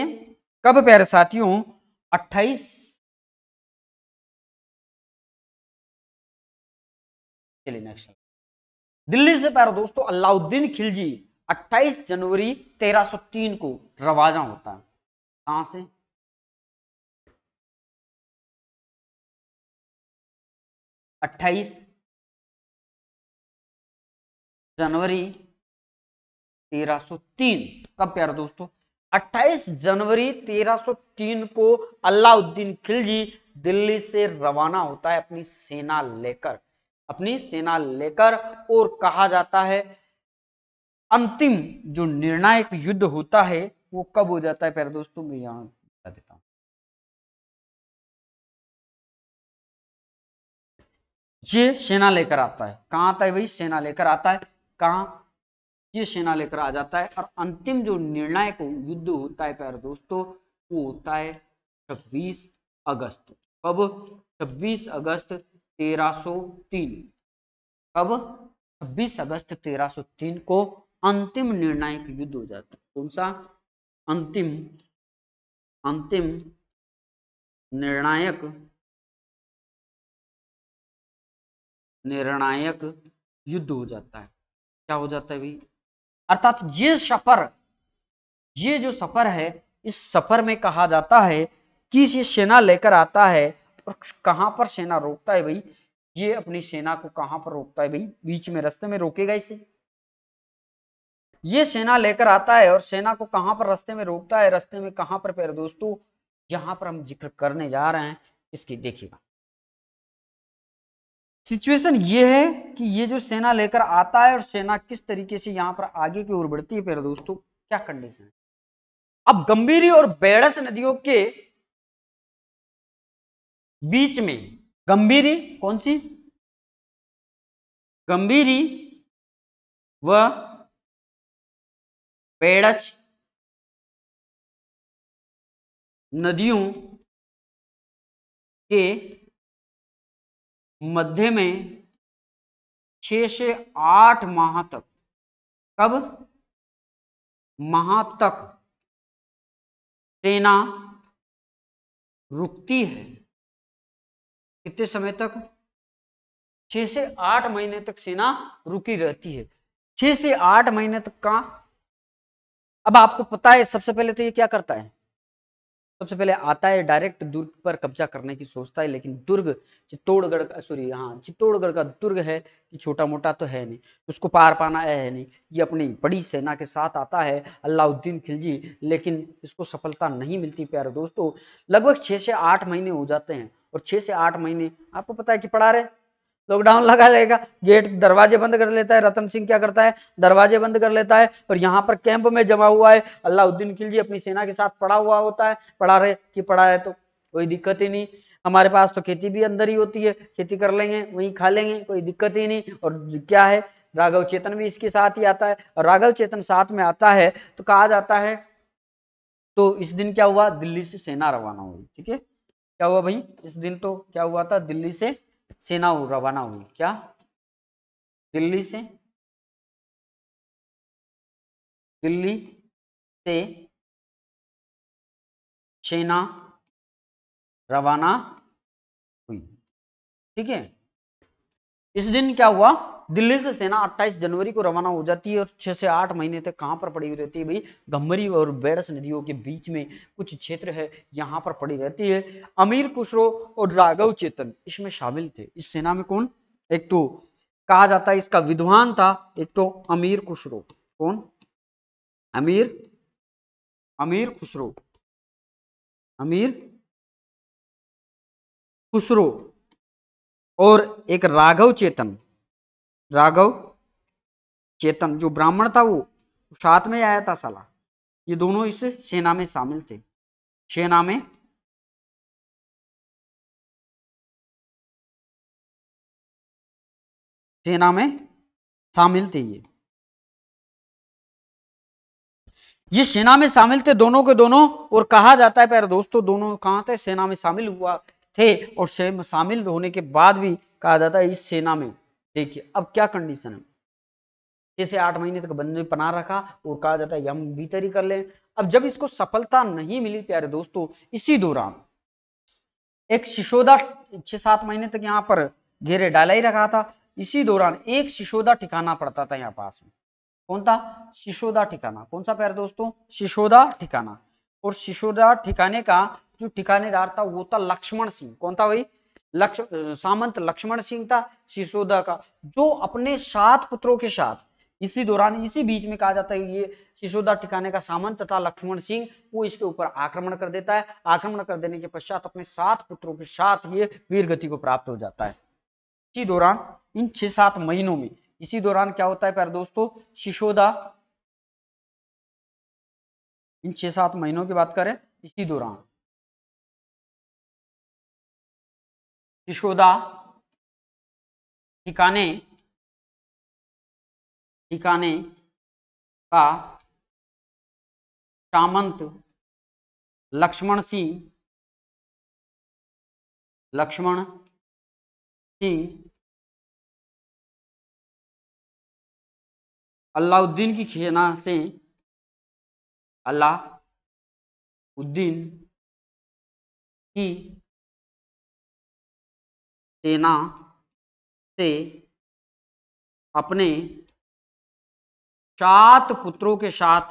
कब प्यारे साथियों अट्ठाईस चलिए नेक्स्ट दिल्ली से प्यारा दोस्तों अलाउद्दीन खिलजी 28 जनवरी 1303 को रवाजा होता है कहां से अट्ठाईस जनवरी 1303 कब प्यारा दोस्तों 28 जनवरी 1303 को अलाउद्दीन खिलजी दिल्ली से रवाना होता है अपनी सेना लेकर अपनी सेना लेकर और कहा जाता है अंतिम जो निर्णायक युद्ध होता है वो कब हो जाता है प्यारे दोस्तों मैं यहां बता देता हूं ये सेना लेकर आता है कहां आता है भाई सेना लेकर आता है कहां ये सेना लेकर आ जाता है और अंतिम जो निर्णायक युद्ध होता है प्यारे दोस्तों वो होता है 26 अगस्त कब 26 अगस्त 1303 कब 26 अगस्त 1303 को अंतिम निर्णायक युद्ध हो जाता है कौन सा अंतिम अंतिम निर्णायक निर्णायक युद्ध हो जाता है क्या हो जाता है भाई अर्थात ये सफर ये जो सफर है इस सफर में कहा जाता है कि ये सेना लेकर आता है और कहाँ पर सेना रोकता है भाई ये अपनी सेना को कहाँ पर रोकता है भाई बीच में रास्ते में रोकेगा इसे ये सेना लेकर आता है और सेना को कहाँ पर रास्ते में रोकता है रास्ते में कहाँ पर प्यारे दोस्तों यहाँ पर हम जिक्र करने जा रहे हैं इसकी देखिएगा सिचुएशन ये है कि ये जो सेना लेकर आता है और सेना किस तरीके से यहाँ पर आगे की ओर बढ़ती है दोस्तों क्या कंडीशन है अब गंभीरी और बेड़स नदियों के बीच में गंभीरी कौन सी गंभीरी व पेड़च नदियों के मध्य में छ से आठ माह तक कब माह तक सेना रुकती है कितने समय तक छ से आठ महीने तक सेना रुकी रहती है छह से आठ महीने तक का अब आपको पता है सबसे पहले तो ये क्या करता है सबसे पहले आता है डायरेक्ट दुर्ग पर कब्जा करने की सोचता है लेकिन दुर्ग चित्तौड़गढ़ का सॉरी हाँ चित्तौड़गढ़ का दुर्ग है कि छोटा मोटा तो है नहीं उसको पार पाना है नहीं ये अपनी बड़ी सेना के साथ आता है अलाउद्दीन खिलजी लेकिन इसको सफलता नहीं मिलती प्यारे दोस्तों लगभग छः से आठ महीने हो जाते हैं और छः से आठ महीने आपको पता है कि पढ़ा रहे लॉकडाउन लगा लेगा गेट दरवाजे बंद कर लेता है रतन सिंह क्या करता है दरवाजे बंद कर लेता है और यहाँ पर कैंप में जमा हुआ है अल्लाहउद्दीन खिलजी अपनी सेना के साथ पड़ा हुआ होता है पड़ा रहे कि पड़ा है तो कोई दिक्कत ही नहीं हमारे पास तो खेती भी अंदर ही होती है खेती कर लेंगे वहीं खा लेंगे कोई दिक्कत ही नहीं और क्या है राघव चेतन भी इसके साथ ही आता है और राघव चेतन साथ में आता है तो कहा जाता है तो इस दिन क्या हुआ दिल्ली से सेना रवाना हुई ठीक है क्या हुआ भाई इस दिन तो क्या हुआ था दिल्ली से सेना रवाना हुई क्या दिल्ली से दिल्ली से सेना रवाना हुई ठीक है इस दिन क्या हुआ दिल्ली से सेना 28 जनवरी को रवाना हो जाती है और छह से आठ महीने तक कहाँ पर पड़ी हुई रहती है भाई गम्भरी और बेड़स नदियों के बीच में कुछ क्षेत्र है यहाँ पर पड़ी रहती है अमीर खुशरो और राघव चेतन इसमें शामिल थे इस सेना में कौन एक तो कहा जाता है इसका विद्वान था एक तो अमीर खुसरो कौन अमीर अमीर खुसरो अमीर खुशरो और एक राघव चेतन राघव चेतन जो ब्राह्मण था वो साथ में आया था सलाह ये दोनों इस सेना में शामिल थे सेना में सेना में शामिल थे ये ये सेना में शामिल थे दोनों के दोनों और कहा जाता है प्यारे दोस्तों दोनों कहां थे सेना में शामिल हुआ थे और शामिल होने के बाद भी कहा जाता है इस सेना में देखिए अब क्या कंडीशन है जैसे आठ महीने तक बंद में पना रखा और कहा जाता है हम भीतर ही कर लें अब जब इसको सफलता नहीं मिली प्यारे दोस्तों इसी दौरान एक शिशोदा छह सात महीने तक यहाँ पर घेरे डाला ही रखा था इसी दौरान एक शिशोदा ठिकाना पड़ता था यहाँ पास में कौन था शिशोदा ठिकाना कौन सा प्यारे दोस्तों शिशोदा ठिकाना और शिशोदा ठिकाने का जो ठिकानेदार था वो था लक्ष्मण सिंह कौन था भाई लक्ष सामंत लक्ष्मण सिंह था सिसोदा का जो अपने सात पुत्रों के साथ इसी दौरान इसी बीच में कहा जाता है ये सिसोदा ठिकाने का सामंत तथा लक्ष्मण सिंह वो इसके ऊपर आक्रमण कर देता है आक्रमण कर देने के पश्चात अपने सात पुत्रों के साथ ये वीर गति को प्राप्त हो जाता है इसी दौरान इन छह सात महीनों में इसी दौरान क्या होता है प्यार दोस्तों सिसोदा इन छह सात महीनों की बात करें इसी दौरान यशोदा ठिकाने ठिकाने का सामंत लक्ष्मण सिंह लक्ष्मण सिंह अलाउद्दीन की खेना से अलाउद्दीन की सेना से अपने सात पुत्रों के साथ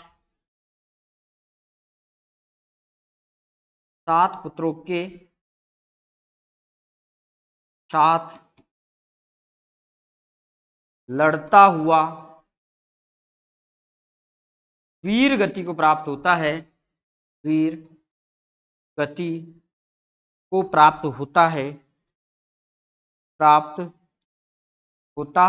सात पुत्रों के साथ लड़ता हुआ वीर गति को प्राप्त होता है वीर गति को प्राप्त होता है प्राप्त होता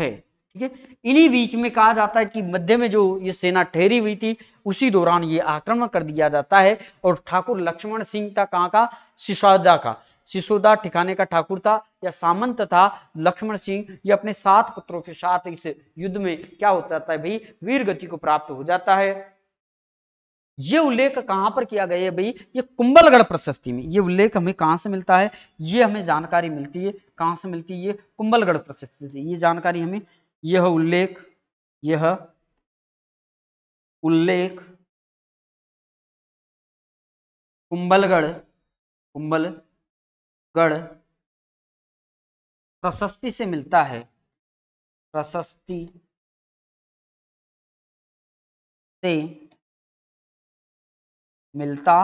है ठीक है इन्हीं बीच में कहा जाता है कि मध्य में जो ये सेना ठहरी हुई थी उसी दौरान ये आक्रमण कर दिया जाता है और ठाकुर लक्ष्मण सिंह था कहाँ का सिसोदा का सिसोदा ठिकाने का ठाकुर था या सामंत था लक्ष्मण सिंह ये अपने सात पुत्रों के साथ इस युद्ध में क्या होता था भाई वीर गति को प्राप्त हो जाता है ये उल्लेख कहां पर किया गया है भाई ये कुंभलगढ़ प्रशस्ति में ये उल्लेख हमें कहां से मिलता है ये हमें जानकारी मिलती है कहां से मिलती है ये कुंभलगढ़ प्रशस्ति से ये जानकारी हमें यह उल्लेख यह उल्लेख कुंभलगढ़ कुंभलगढ़ प्रशस्ति से मिलता है प्रशस्ति से मिलता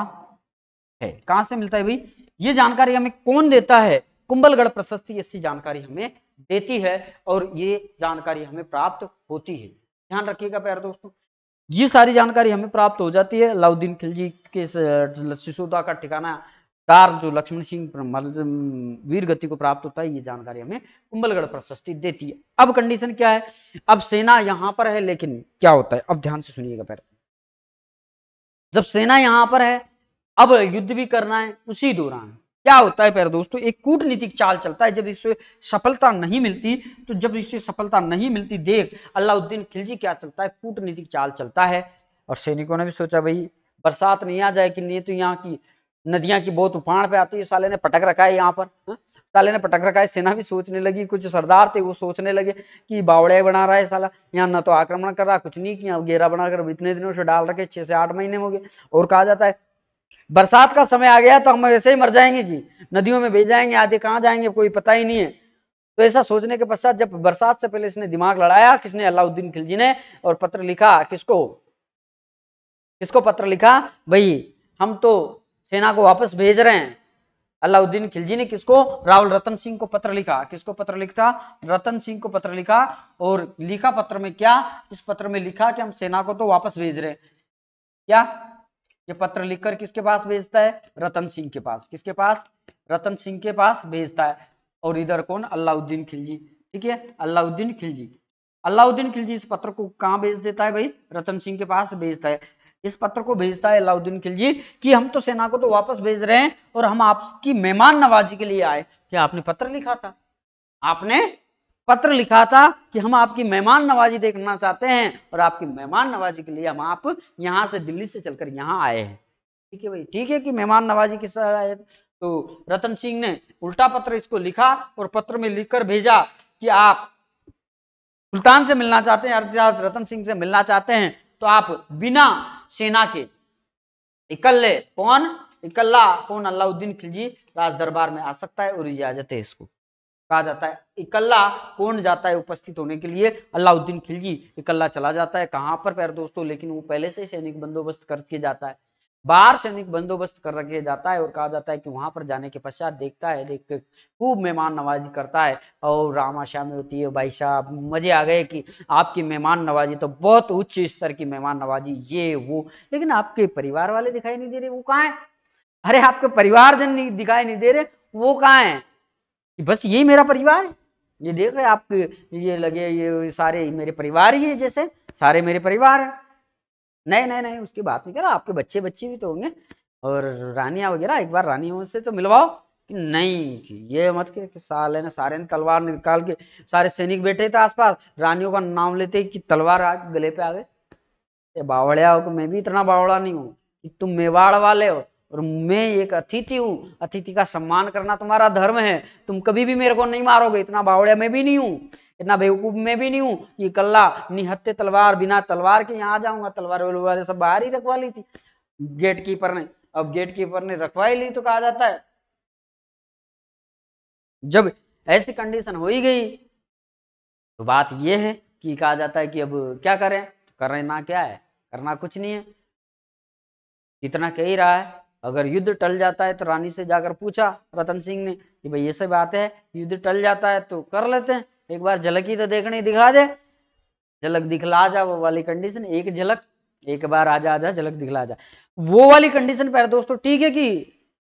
है कहां से मिलता है भाई ये जानकारी हमें कौन देता है कुंभलगढ़ प्रशस्ति ऐसी जानकारी हमें देती है और ये जानकारी हमें प्राप्त होती है ध्यान रखिएगा प्यार दोस्तों ये सारी जानकारी हमें प्राप्त हो जाती है अलाउद्दीन खिलजी के सिसोदा का ठिकाना कार जो लक्ष्मण सिंह वीर गति को प्राप्त होता है ये जानकारी हमें कुंभलगढ़ प्रशस्ति देती है अब कंडीशन क्या है अब सेना यहां पर है लेकिन क्या होता है अब ध्यान से सुनिएगा पैर जब सेना यहाँ पर है अब युद्ध भी करना है उसी दौरान क्या होता है प्यारे दोस्तों एक कूटनीतिक चाल चलता है जब इसे सफलता नहीं मिलती तो जब इसे सफलता नहीं मिलती देख अलाउद्दीन खिलजी क्या चलता है कूटनीतिक चाल चलता है और सैनिकों ने भी सोचा भाई बरसात नहीं आ जाए कि नहीं तो यहाँ की नदियां की बहुत उफान पे आती है साले ने पटक रखा है यहाँ पर हाँ? साले ने पटक रखा है सेना भी सोचने लगी कुछ सरदार थे वो सोचने लगे कि बावड़े बना रहा है साला यहाँ ना तो आक्रमण कर रहा कुछ नहीं किया घेरा बनाकर इतने दिनों से डाल रखे छह से आठ महीने हो गए और कहा जाता है बरसात का समय आ गया तो हम ऐसे ही मर जाएंगे कि नदियों में भेज जाएंगे आधे कहाँ जाएंगे कोई पता ही नहीं है तो ऐसा सोचने के पश्चात जब बरसात से पहले इसने दिमाग लड़ाया किसने अलाउद्दीन खिलजी ने और पत्र लिखा किसको किसको पत्र लिखा भाई हम तो सेना को वापस भेज रहे हैं अलाउद्दीन खिलजी ने किसको राहुल रतन सिंह को पत्र लिखा किसको पत्र लिखा रतन सिंह को पत्र लिखा और लिखा पत्र में क्या इस पत्र में लिखा कि हम सेना को तो वापस भेज रहे क्या ये पत्र लिखकर किसके पास भेजता है रतन सिंह के पास किसके पास रतन सिंह के पास भेजता है और इधर कौन अलाउद्दीन खिलजी ठीक है अलाउद्दीन खिलजी अलाउद्दीन खिलजी इस पत्र को कहाँ भेज देता है भाई रतन सिंह के पास भेजता है इस पत्र को भेजता है अलाउद्दीन खिलजी कि हम तो सेना को तो वापस भेज रहे हैं और हम आपकी मेहमान नवाजी के लिए आए क्या आपने पत्र लिखा था आपने पत्र लिखा था कि हम आपकी मेहमान नवाजी देखना चाहते हैं और आपकी मेहमान नवाजी के लिए हम आप यहाँ से दिल्ली से चलकर यहाँ आए हैं ठीक है भाई ठीक है कि मेहमान नवाजी किस आए तो रतन सिंह ने उल्टा पत्र इसको लिखा और पत्र में लिखकर भेजा कि आप सुल्तान से मिलना चाहते हैं अर्थात रतन सिंह से मिलना चाहते हैं तो आप बिना सेना के इकल्ले कौन इकल्ला कौन अलाउद्दीन खिलजी राज दरबार में आ सकता है और इजाजत है इसको कहा जाता है इकल्ला कौन जाता है उपस्थित होने के लिए अलाउद्दीन खिलजी इकल्ला चला जाता है कहां पर पैर दोस्तों लेकिन वो पहले से सैनिक बंदोबस्त करके जाता है बाहर सैनिक बंदोबस्त कर रखे जाता है और कहा जाता है कि वहां पर जाने के पश्चात देखता है देख खूब मेहमान नवाजी करता है और रामाशा में होती है भाई साहब मजे आ गए कि आपकी मेहमान नवाजी तो बहुत उच्च स्तर की मेहमान नवाजी ये वो लेकिन आपके परिवार वाले दिखाई नहीं दे रहे वो कहाँ है अरे आपके परिवार जन दिखाई नहीं दे रहे वो कहाँ है बस यही मेरा परिवार है ये देख रहे आपके ये लगे ये सारे मेरे परिवार ही है जैसे सारे मेरे परिवार है नहीं नहीं नहीं उसकी बात नहीं कर रहा आपके बच्चे बच्चे भी तो होंगे और रानियाँ वगैरह एक बार रानियों से तो मिलवाओ कि नहीं कि ये मत के कि साले ने सारे ने तलवार निकाल के सारे सैनिक बैठे थे आसपास रानियों का नाम लेते कि तलवार आ गले पे आ गए ये बावड़िया हो मैं भी इतना बावड़ा नहीं हूँ कि तुम मेवाड़ वाले हो और मैं एक अतिथि हूँ अतिथि का सम्मान करना तुम्हारा धर्म है तुम कभी भी मेरे को नहीं मारोगे इतना बावड़िया मैं भी नहीं हूँ इतना बेवकूफ मैं भी नहीं हूँ ये कल्ला निहत्ते तलवार बिना तलवार के यहाँ जाऊंगा तलवार वलवार सब बाहर ही रखवा ली थी गेट कीपर ने अब गेट कीपर ने रखवा ही ली तो कहा जाता है जब ऐसी कंडीशन हो ही गई तो बात यह है कि कहा जाता है कि अब क्या करें तो करना क्या है करना कुछ नहीं है इतना कह ही रहा है अगर युद्ध टल जाता है तो रानी से जाकर पूछा रतन सिंह ने कि भाई ये सब बात है युद्ध टल जाता है तो कर लेते हैं एक बार झलक ही तो देखने दिखा दे झलक दिखला जा वो वाली कंडीशन एक झलक एक बार आजा आजा झलक दिखला जा वो वाली कंडीशन पर दोस्तों ठीक है कि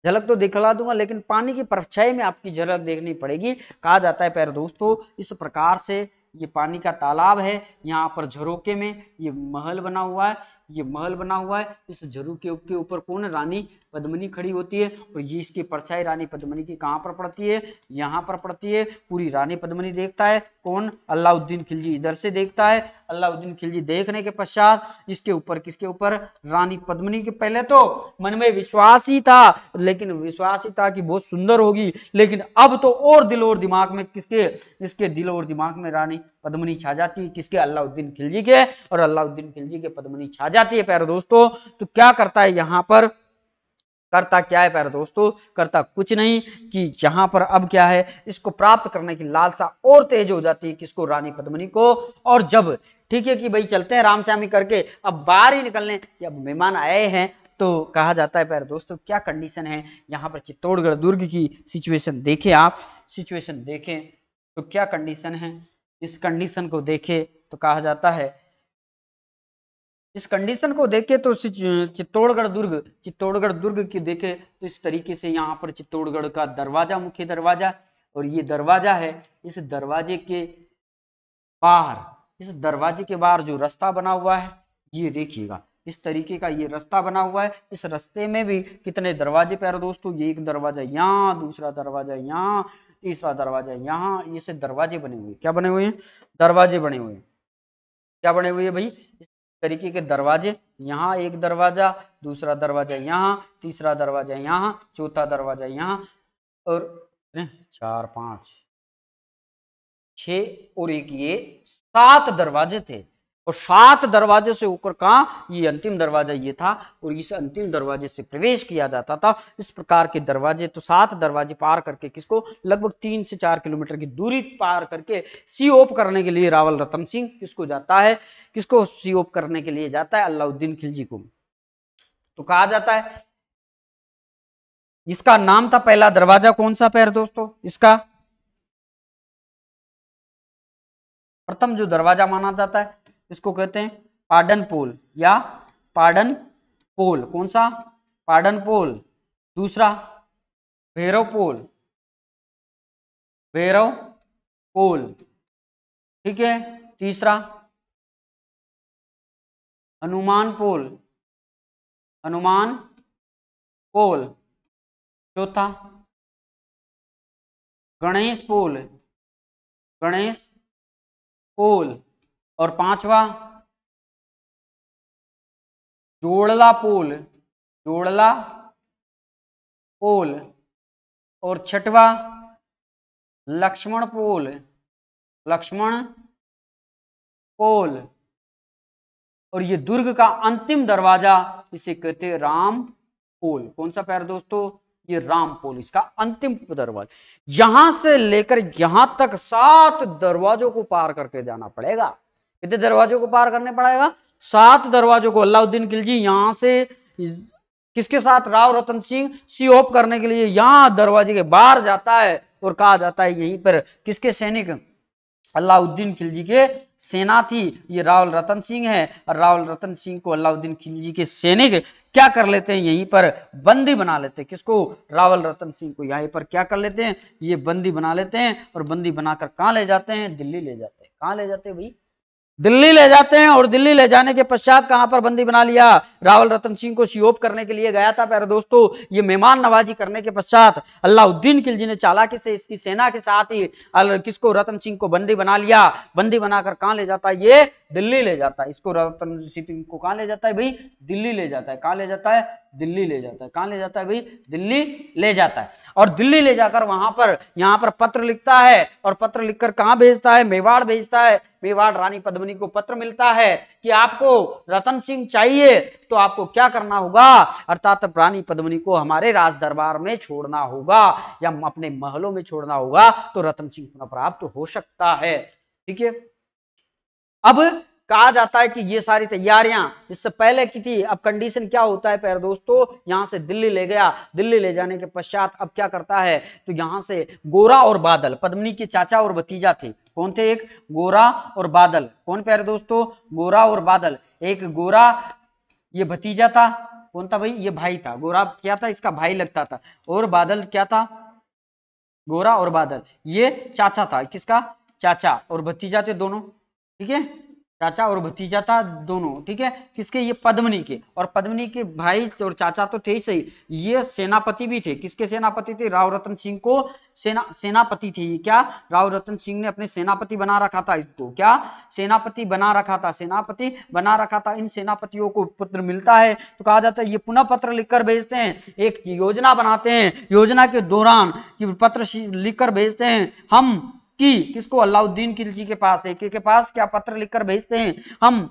झलक तो दिखला दूंगा लेकिन पानी की परछाई में आपकी झलक देखनी पड़ेगी कहा जाता है पैर दोस्तों इस प्रकार से ये पानी का तालाब है यहाँ पर झरोके में ये महल बना हुआ है ये महल बना हुआ है इस जरू के ऊपर कौन रानी पद्मनी खड़ी होती है और ये इसकी परछाई रानी पद्मनी की कहाँ पर पड़ती है यहाँ पर पड़ती है पूरी रानी पद्मनी देखता है कौन अलाउद्दीन खिलजी इधर से देखता है अलाउद्दीन खिलजी देखने के पश्चात इसके ऊपर किसके ऊपर रानी पद्मनी के पहले तो मन में विश्वास ही था लेकिन विश्वास ही था कि बहुत सुंदर होगी लेकिन अब तो और दिल और दिमाग में किसके इसके दिल और दिमाग में रानी पद्मनी छा जाती है किसके अलाउद्दीन खिलजी के और अलाउद्दीन खिलजी के पद्मनी छा जाती है प्यारे दोस्तों तो क्या करता है यहाँ पर करता क्या है प्यारे दोस्तों करता कुछ नहीं कि यहाँ पर अब क्या है इसको प्राप्त करने की लालसा और तेज हो जाती है किसको रानी पद्मनी को और जब ठीक है कि भाई चलते हैं रामश्यामी करके अब बाहर ही निकलने अब मेहमान आए हैं तो कहा जाता है प्यारे दोस्तों क्या कंडीशन है यहाँ पर चित्तौड़गढ़ दुर्ग की सिचुएशन देखें आप सिचुएशन देखें तो क्या कंडीशन है इस कंडीशन को देखें तो कहा जाता है इस कंडीशन को देखें तो चित्तौड़गढ़ दुर्ग चित्तौड़गढ़ दुर्ग की देखें तो इस तरीके से यहाँ पर चित्तौड़गढ़ का दरवाजा मुख्य दरवाजा और ये दरवाजा है इस दरवाजे के बाहर इस दरवाजे के बाहर जो रास्ता बना हुआ है ये देखिएगा इस तरीके का ये रास्ता बना हुआ है इस रास्ते में भी कितने दरवाजे प्यारे दोस्तों ये एक दरवाजा यहाँ दूसरा दरवाजा यहाँ तीसरा दरवाजा यहाँ ये से दरवाजे बने हुए क्या बने हुए हैं दरवाजे बने हुए हैं क्या बने हुए हैं भाई इस तरीके के दरवाजे यहाँ एक दरवाजा दूसरा दरवाजा यहाँ तीसरा दरवाजा यहाँ चौथा दरवाजा यहाँ और चार पाँच छ और एक ये सात दरवाजे थे और सात दरवाजे से होकर कहा ये अंतिम दरवाजा ये था और इस अंतिम दरवाजे से प्रवेश किया जाता था इस प्रकार के दरवाजे तो सात दरवाजे पार करके किसको लगभग तीन से चार किलोमीटर की दूरी पार करके सी ओप करने के लिए रावल रतन सिंह किसको जाता है किसको सी ओप करने के लिए जाता है अलाउद्दीन खिलजी को तो कहा जाता है इसका नाम था पहला दरवाजा कौन सा पैर दोस्तों इसका प्रथम जो दरवाजा माना जाता है इसको कहते हैं पाडन पोल या पाडन पोल कौन सा पाडन पोल दूसरा भैरव पोल भैरव पोल ठीक है तीसरा हनुमान पोल हनुमान पोल चौथा गणेश पोल गणेश पोल और पांचवा जोड़ला पोल जोड़ला पोल और छठवा लक्ष्मण पोल लक्ष्मण पोल और ये दुर्ग का अंतिम दरवाजा इसे कहते राम पोल कौन सा पैर दोस्तों ये राम पोल इसका अंतिम दरवाजा यहां से लेकर यहां तक सात दरवाजों को पार करके जाना पड़ेगा कितने दरवाजों को पार करने पड़ेगा सात दरवाजों को अलाउद्दीन खिलजी यहाँ से किसके साथ राव रतन सिंह सी ऑफ करने के लिए यहाँ दरवाजे के बाहर जाता है और कहा जाता है यहीं पर किसके सैनिक अलाउद्दीन खिलजी के सेना थी ये रावल रतन सिंह है और रावल रतन सिंह को अलाउद्दीन खिलजी के सैनिक क्या कर लेते हैं यहीं पर बंदी बना लेते हैं किसको रावल रतन सिंह को यहीं पर क्या कर लेते हैं ये बंदी बना लेते हैं और बंदी बनाकर कहाँ ले जाते हैं दिल्ली ले जाते हैं कहाँ ले जाते हैं भाई दिल्ली ले जाते हैं और दिल्ली ले जाने के पश्चात कहां पर बंदी बना लिया रावल रतन सिंह को सीओप करने के लिए गया था प्यारे दोस्तों ये मेहमान नवाजी करने के पश्चात अलाउद्दीन खिलजी ने चालाकी से इसकी सेना के साथ ही किसको रतन सिंह को बंदी बना लिया बंदी बनाकर कहां ले जाता ये दिल्ली ले जाता है इसको रतन सिंह को कहाँ ले जाता है भाई दिल्ली ले जाता है कहाँ ले जाता है दिल्ली ले जाता है कहाँ ले जाता है भाई दिल्ली ले जाता है और दिल्ली ले जाकर वहां पर यहाँ पर पत्र लिखता है और पत्र लिखकर कहाँ भेजता है मेवाड़ भेजता है मेवाड़ रानी पद्मनी को पत्र मिलता है कि आपको रतन सिंह चाहिए तो आपको क्या करना होगा अर्थात रानी पद्मनी को हमारे राज दरबार में छोड़ना होगा या अपने महलों में छोड़ना होगा तो रतन सिंह पुनः प्राप्त हो सकता है ठीक है अब कहा जाता है कि ये सारी तैयारियां इससे पहले की थी अब कंडीशन क्या होता है प्यारे दोस्तों यहां से दिल्ली ले गया दिल्ली ले जाने के पश्चात अब क्या करता है तो यहां से गोरा और बादल पद्मनी के चाचा और भतीजा थे कौन थे एक गोरा और बादल कौन प्यारे दोस्तों गोरा और बादल एक गोरा ये भतीजा था कौन था भाई ये भाई था गोरा क्या था इसका भाई लगता था और बादल क्या था गोरा और बादल ये चाचा था किसका चाचा और भतीजा थे दोनों ठीक है चाचा और भतीजा था दोनों ठीक है किसके ये पद्मनी के और पद्मनी के भाई और चाचा तो थे ही सही ये सेनापति भी थे किसके सेनापति थे राव रतन सिंह को सेना सेनापति थे ये क्या राव रतन सिंह ने अपने सेनापति बना रखा था इसको क्या सेनापति बना रखा था सेनापति बना रखा था इन सेनापतियों को पत्र मिलता है तो कहा जाता है ये पुनः पत्र लिखकर भेजते हैं एक योजना बनाते हैं योजना के दौरान पत्र लिखकर भेजते हैं हम कि किसको अलाउद्दीन खिलजी के पास है के, के पास क्या पत्र लिखकर भेजते हैं हम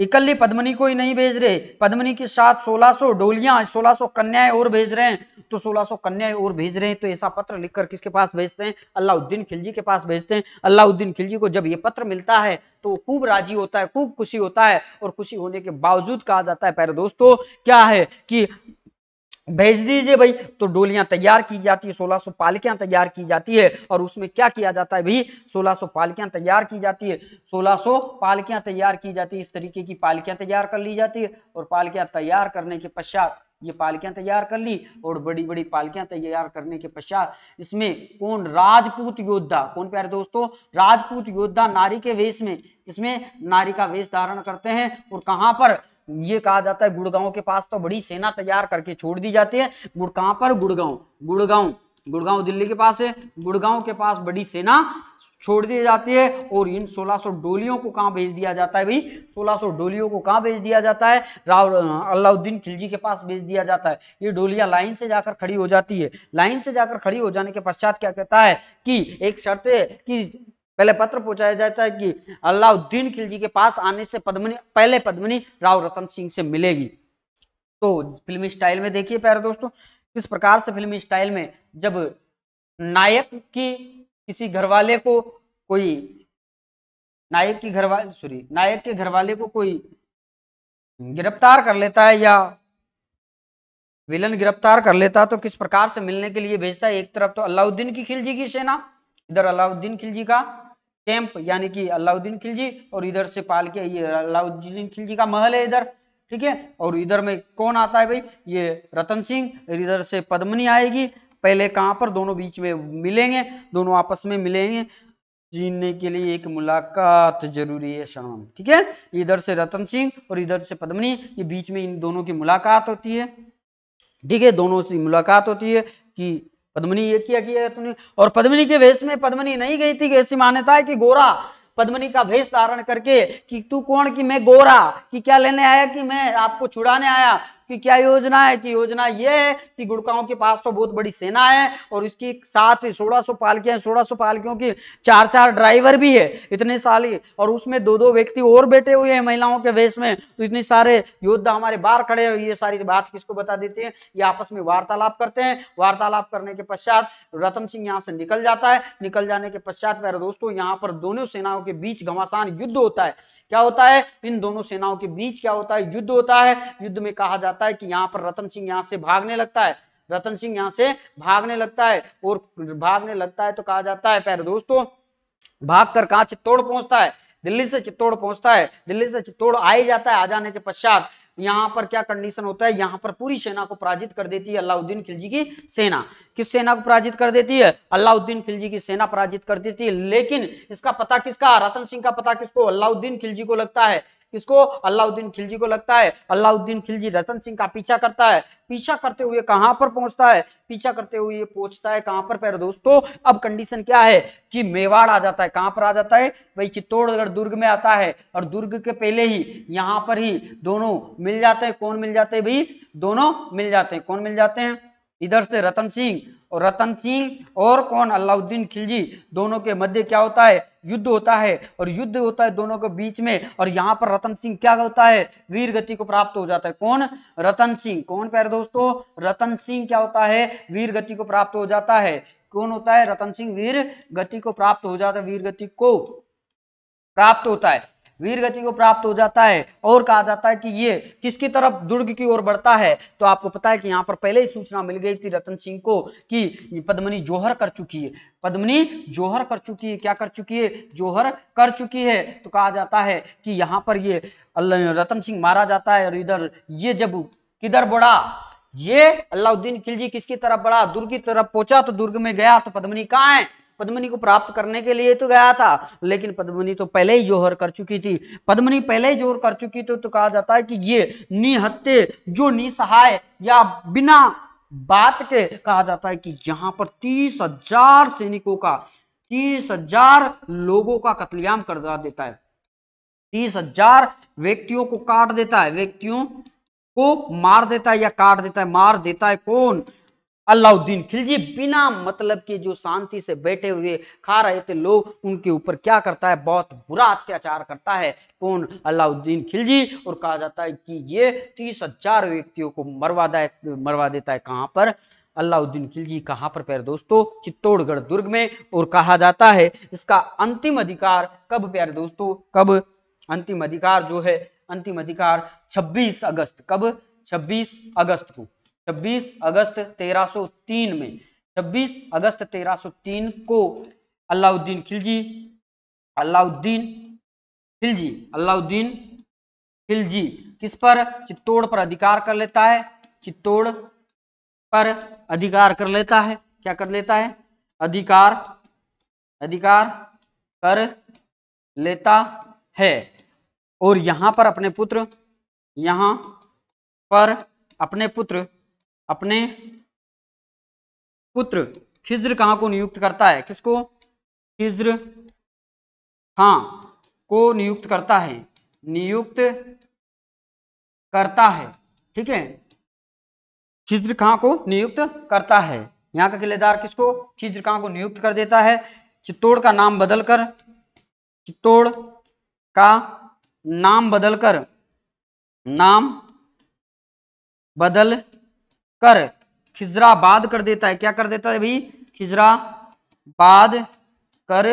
इकल्ले पद्मनी को ही नहीं भेज रहे पद्मनी के साथ 1600 डोलियां 1600 कन्याएं और भेज रहे हैं तो 1600 कन्याएं और भेज रहे हैं तो ऐसा पत्र लिखकर किसके पास भेजते हैं अलाउद्दीन खिलजी के पास भेजते हैं अलाउद्दीन खिलजी को जब ये पत्र मिलता है तो खूब राजी होता है खूब खुशी होता है और खुशी होने के बावजूद कहा जाता है पहले दोस्तों क्या है कि भेज दीजिए भाई तो डोलियां तैयार की जाती है सोलह सो पालकियां तैयार की जाती है और उसमें क्या किया जाता है भाई सोलह सो पालकियां तैयार की जाती है सोलह सो पालकियां तैयार की जाती है इस तरीके की पालकियां तैयार कर ली जाती है और पालकियां तैयार करने के पश्चात ये पालकियां तैयार कर ली और बड़ी बड़ी पालकियां तैयार करने के पश्चात इसमें कौन राजपूत योद्धा कौन प्यारे दोस्तों राजपूत योद्धा नारी के वेश में इसमें नारी का वेश धारण करते हैं और कहां पर ये कहा जाता है गुड़गांव के पास तो बड़ी सेना तैयार करके छोड़ दी जाती है गुड़ कहां पर गुड़गांव गुड़गांव गुड़गांव दिल्ली के पास है गुड़गांव के पास बड़ी सेना छोड़ दी जाती है और इन 1600 डोलियों को कहाँ भेज दिया जाता है भाई 1600 डोलियों को कहाँ भेज दिया जाता है राव अलाउद्दीन खिलजी के पास भेज दिया जाता है ये डोलियां लाइन से जाकर खड़ी हो जाती है लाइन से जाकर खड़ी हो जाने के पश्चात क्या कहता है कि एक शर्त है कि पहले पत्र पहुंचाया जाता है कि अलाउद्दीन खिलजी के पास आने से पद्मनी पहले पद्मनी राव रतन सिंह से मिलेगी तो फिल्मी स्टाइल में देखिए प्यारे दोस्तों किस प्रकार से फिल्मी स्टाइल में जब नायक की किसी घरवाले को कोई नायक की घरवाले सॉरी नायक के घरवाले को कोई गिरफ्तार कर लेता है या विलन गिरफ्तार कर लेता है तो किस प्रकार से मिलने के लिए भेजता है एक तरफ तो अलाउद्दीन की खिलजी की सेना इधर अलाउद्दीन खिलजी का कैंप यानी कि अलाउद्दीन खिलजी और इधर से पाल के ये अलाउद्दीन खिलजी का महल है इधर ठीक है और इधर में कौन आता है भाई ये रतन सिंह इधर से पद्मनी आएगी पहले कहाँ पर दोनों बीच में मिलेंगे दोनों आपस में मिलेंगे जीने के लिए एक मुलाकात जरूरी है शाम ठीक है इधर से रतन सिंह और इधर से पद्मनी ये बीच में इन दोनों की मुलाकात होती है ठीक है दोनों से मुलाकात होती है कि पद्मनी ये किया किया तूने और पद्मनी के वेश में पद्मनी नहीं गई थी ऐसी मान्यता है कि गोरा पद्मनी का भेष धारण करके कि तू कौन कि मैं गोरा कि क्या लेने आया कि मैं आपको छुड़ाने आया कि क्या योजना है कि योजना यह है कि गुड़काओं के पास तो बहुत बड़ी सेना है और उसकी साथ ही सोलह सौ पालकियां हैं सोलह सौ पालकियों की चार चार ड्राइवर भी है इतने साली और उसमें दो दो व्यक्ति और बैठे हुए हैं महिलाओं के वेश में तो इतने सारे योद्धा हमारे बाहर खड़े हैं ये सारी बात किसको बता देते हैं ये आपस में वार्तालाप करते हैं वार्तालाप करने के पश्चात रतन सिंह यहाँ से निकल जाता है निकल जाने के पश्चात मेरे दोस्तों यहाँ पर दोनों सेनाओं के बीच घमासान युद्ध होता है क्या होता है इन दोनों सेनाओं के बीच क्या होता है युद्ध होता है युद्ध में कहा जाता जाता है कि यहाँ पर रतन सिंह यहाँ से भागने लगता है रतन सिंह यहाँ से भागने लगता है और भागने लगता है तो कहा जाता है प्यारे दोस्तों भाग कर कहा चित्तौड़ पहुंचता है दिल्ली से चित्तौड़ पहुंचता है दिल्ली से चित्तौड़ आ ही जाता है आ जाने के पश्चात यहाँ पर क्या कंडीशन होता है यहाँ पर पूरी सेना को पराजित कर देती है अलाउद्दीन खिलजी की सेना किस सेना को पराजित कर देती है अलाउद्दीन खिलजी की सेना पराजित कर देती है लेकिन इसका पता किसका रतन सिंह का पता किसको अलाउद्दीन खिलजी को लगता है किसको अलाउद्दीन खिलजी को लगता है अलाउद्दीन खिलजी रतन सिंह का पीछा करता है पीछा करते हुए कहां पर पहुंचता है पीछा करते हुए पहुंचता है कहां पर पैर दोस्तों अब कंडीशन क्या है कि मेवाड़ आ जाता है कहां पर आ जाता है भाई चित्तौड़गढ़ दुर्ग में आता है और दुर्ग के पहले ही यहां पर ही दोनों मिल जाते हैं कौन मिल जाते हैं भाई दोनों मिल जाते हैं कौन मिल जाते हैं इधर से रतन सिंह और रतन सिंह और कौन अलाउद्दीन खिलजी दोनों के मध्य क्या होता है युद्ध होता है और युद्ध होता है दोनों के बीच में और यहाँ पर रतन सिंह क्या होता है वीर गति को प्राप्त हो जाता है कौन रतन सिंह कौन प्यारे दोस्तों रतन सिंह क्या होता है वीर गति को प्राप्त हो जाता है कौन होता है रतन सिंह वीर गति को प्राप्त हो जाता है वीर गति को प्राप्त होता है वीर गति को प्राप्त हो जाता है और कहा जाता है कि ये किसकी तरफ दुर्ग की ओर बढ़ता है तो आपको पता है कि यहाँ पर पहले ही सूचना मिल गई थी रतन सिंह को कि पद्मनी जौहर कर चुकी है पद्मनी जोहर कर चुकी है क्या कर चुकी है जोहर कर चुकी है तो कहा जाता है कि यहाँ पर ये रतन सिंह मारा जाता है और इधर ये जब किधर बढ़ा ये अलाउद्दीन खिलजी किसकी तरफ बढ़ा दुर्ग की तरफ पहुंचा तो दुर्ग में गया तो पद्मनी कहाँ है पद्मनी को प्राप्त करने के लिए तो गया था लेकिन पद्मनी तो पहले ही जोहर कर चुकी थी पद्मनी पहले ही जोहर कर चुकी थी तो कहा जाता है कि ये निहत्ते जो निसहाय या बिना बात के कहा जाता है कि यहाँ पर तीस हजार सैनिकों का तीस हजार लोगों का कतलेआम कर देता है तीस हजार व्यक्तियों को काट देता है व्यक्तियों को मार देता है या काट देता है मार देता है कौन अलाउद्दीन खिलजी बिना मतलब के जो शांति से बैठे हुए खा रहे थे लोग उनके ऊपर क्या करता है बहुत बुरा अत्याचार करता है कौन अलाउद्दीन खिलजी और कहा जाता है कि ये तीस हजार व्यक्तियों को मरवा दे मरवा देता है कहाँ पर अलाउद्दीन खिलजी कहाँ पर प्यारे दोस्तों चित्तौड़गढ़ दुर्ग में और कहा जाता है इसका अंतिम अधिकार कब प्यारे दोस्तों कब अंतिम अधिकार जो है अंतिम अधिकार छब्बीस अगस्त कब छब्बीस अगस्त को 26 अगस्त 1303 में 26 अगस्त 1303 को अलाउद्दीन खिलजी अलाउद्दीन खिलजी अलाउद्दीन खिलजी किस पर चित्तौड़ पर अधिकार कर लेता है चित्तौड़ पर अधिकार कर लेता है क्या कर लेता है अधिकार अधिकार कर लेता है और यहां पर अपने पुत्र यहां पर अपने पुत्र अपने पुत्र खिज्र खां को नियुक्त करता है किसको खिज्र खां को नियुक्त करता है नियुक्त करता है ठीक है खिज्र खां को नियुक्त करता है यहाँ का किलेदार किसको खिज्र खां को नियुक्त कर देता है चित्तौड़ का नाम बदलकर चित्तौड़ का नाम बदलकर नाम बदल कर खिजराबाद कर देता है क्या कर देता है भाई खिजराबाद कर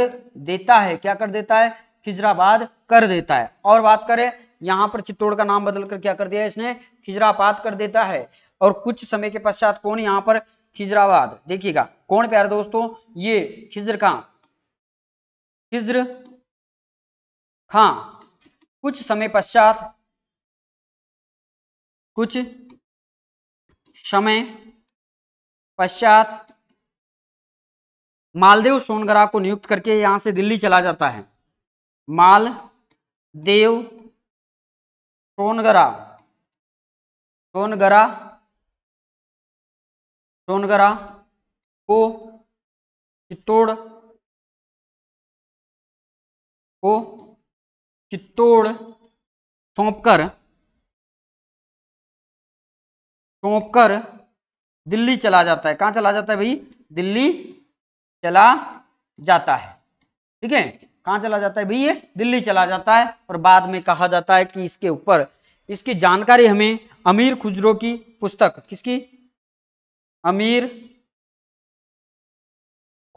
देता है क्या कर देता है खिजराबाद कर देता है और बात करें यहाँ पर चित्तौड़ का नाम बदलकर क्या कर दिया इसने खिजराबाद कर देता है और कुछ समय के पश्चात कौन यहाँ पर खिजराबाद देखिएगा कौन प्यारे दोस्तों ये खिजर खां खिजर खां कुछ समय पश्चात कुछ समय पश्चात मालदेव सोनगरा को नियुक्त करके यहां से दिल्ली चला जाता है माल देव सोनगरा सोनगरा सोनगरा को चित्तौड़ को चित्तौड़ सौंपकर सौंप दिल्ली चला जाता है कहाँ चला जाता है भाई दिल्ली चला जाता है ठीक है कहाँ चला जाता है भाई ये दिल्ली चला जाता है और बाद में कहा जाता है कि इसके ऊपर इसकी जानकारी हमें अमीर खुजरो की पुस्तक किसकी अमीर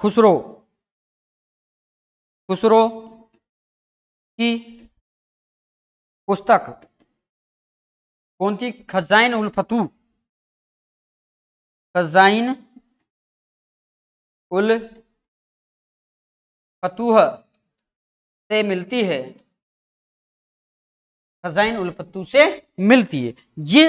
खुसरो खुसरो की पुस्तक कौन सी खजाइन उल फतूह कजाइन उल फतूह से मिलती है खजाइन उल फतू से मिलती है ये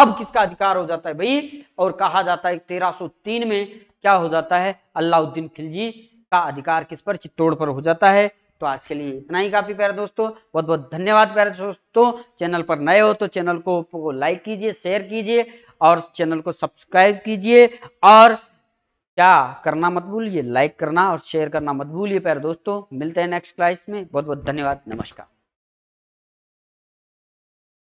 अब किसका अधिकार हो जाता है भाई और कहा जाता है 1303 में क्या हो जाता है अलाउद्दीन खिलजी का अधिकार किस पर चित्तौड़ पर हो जाता है तो आज के लिए इतना ही काफ़ी प्यारे दोस्तों बहुत बहुत धन्यवाद प्यारे दोस्तों चैनल पर नए हो तो चैनल को लाइक कीजिए शेयर कीजिए और चैनल को सब्सक्राइब कीजिए और क्या करना मत भूलिए लाइक करना और शेयर करना मत भूलिए प्यारे दोस्तों मिलते हैं नेक्स्ट क्लास में बहुत बहुत धन्यवाद नमस्कार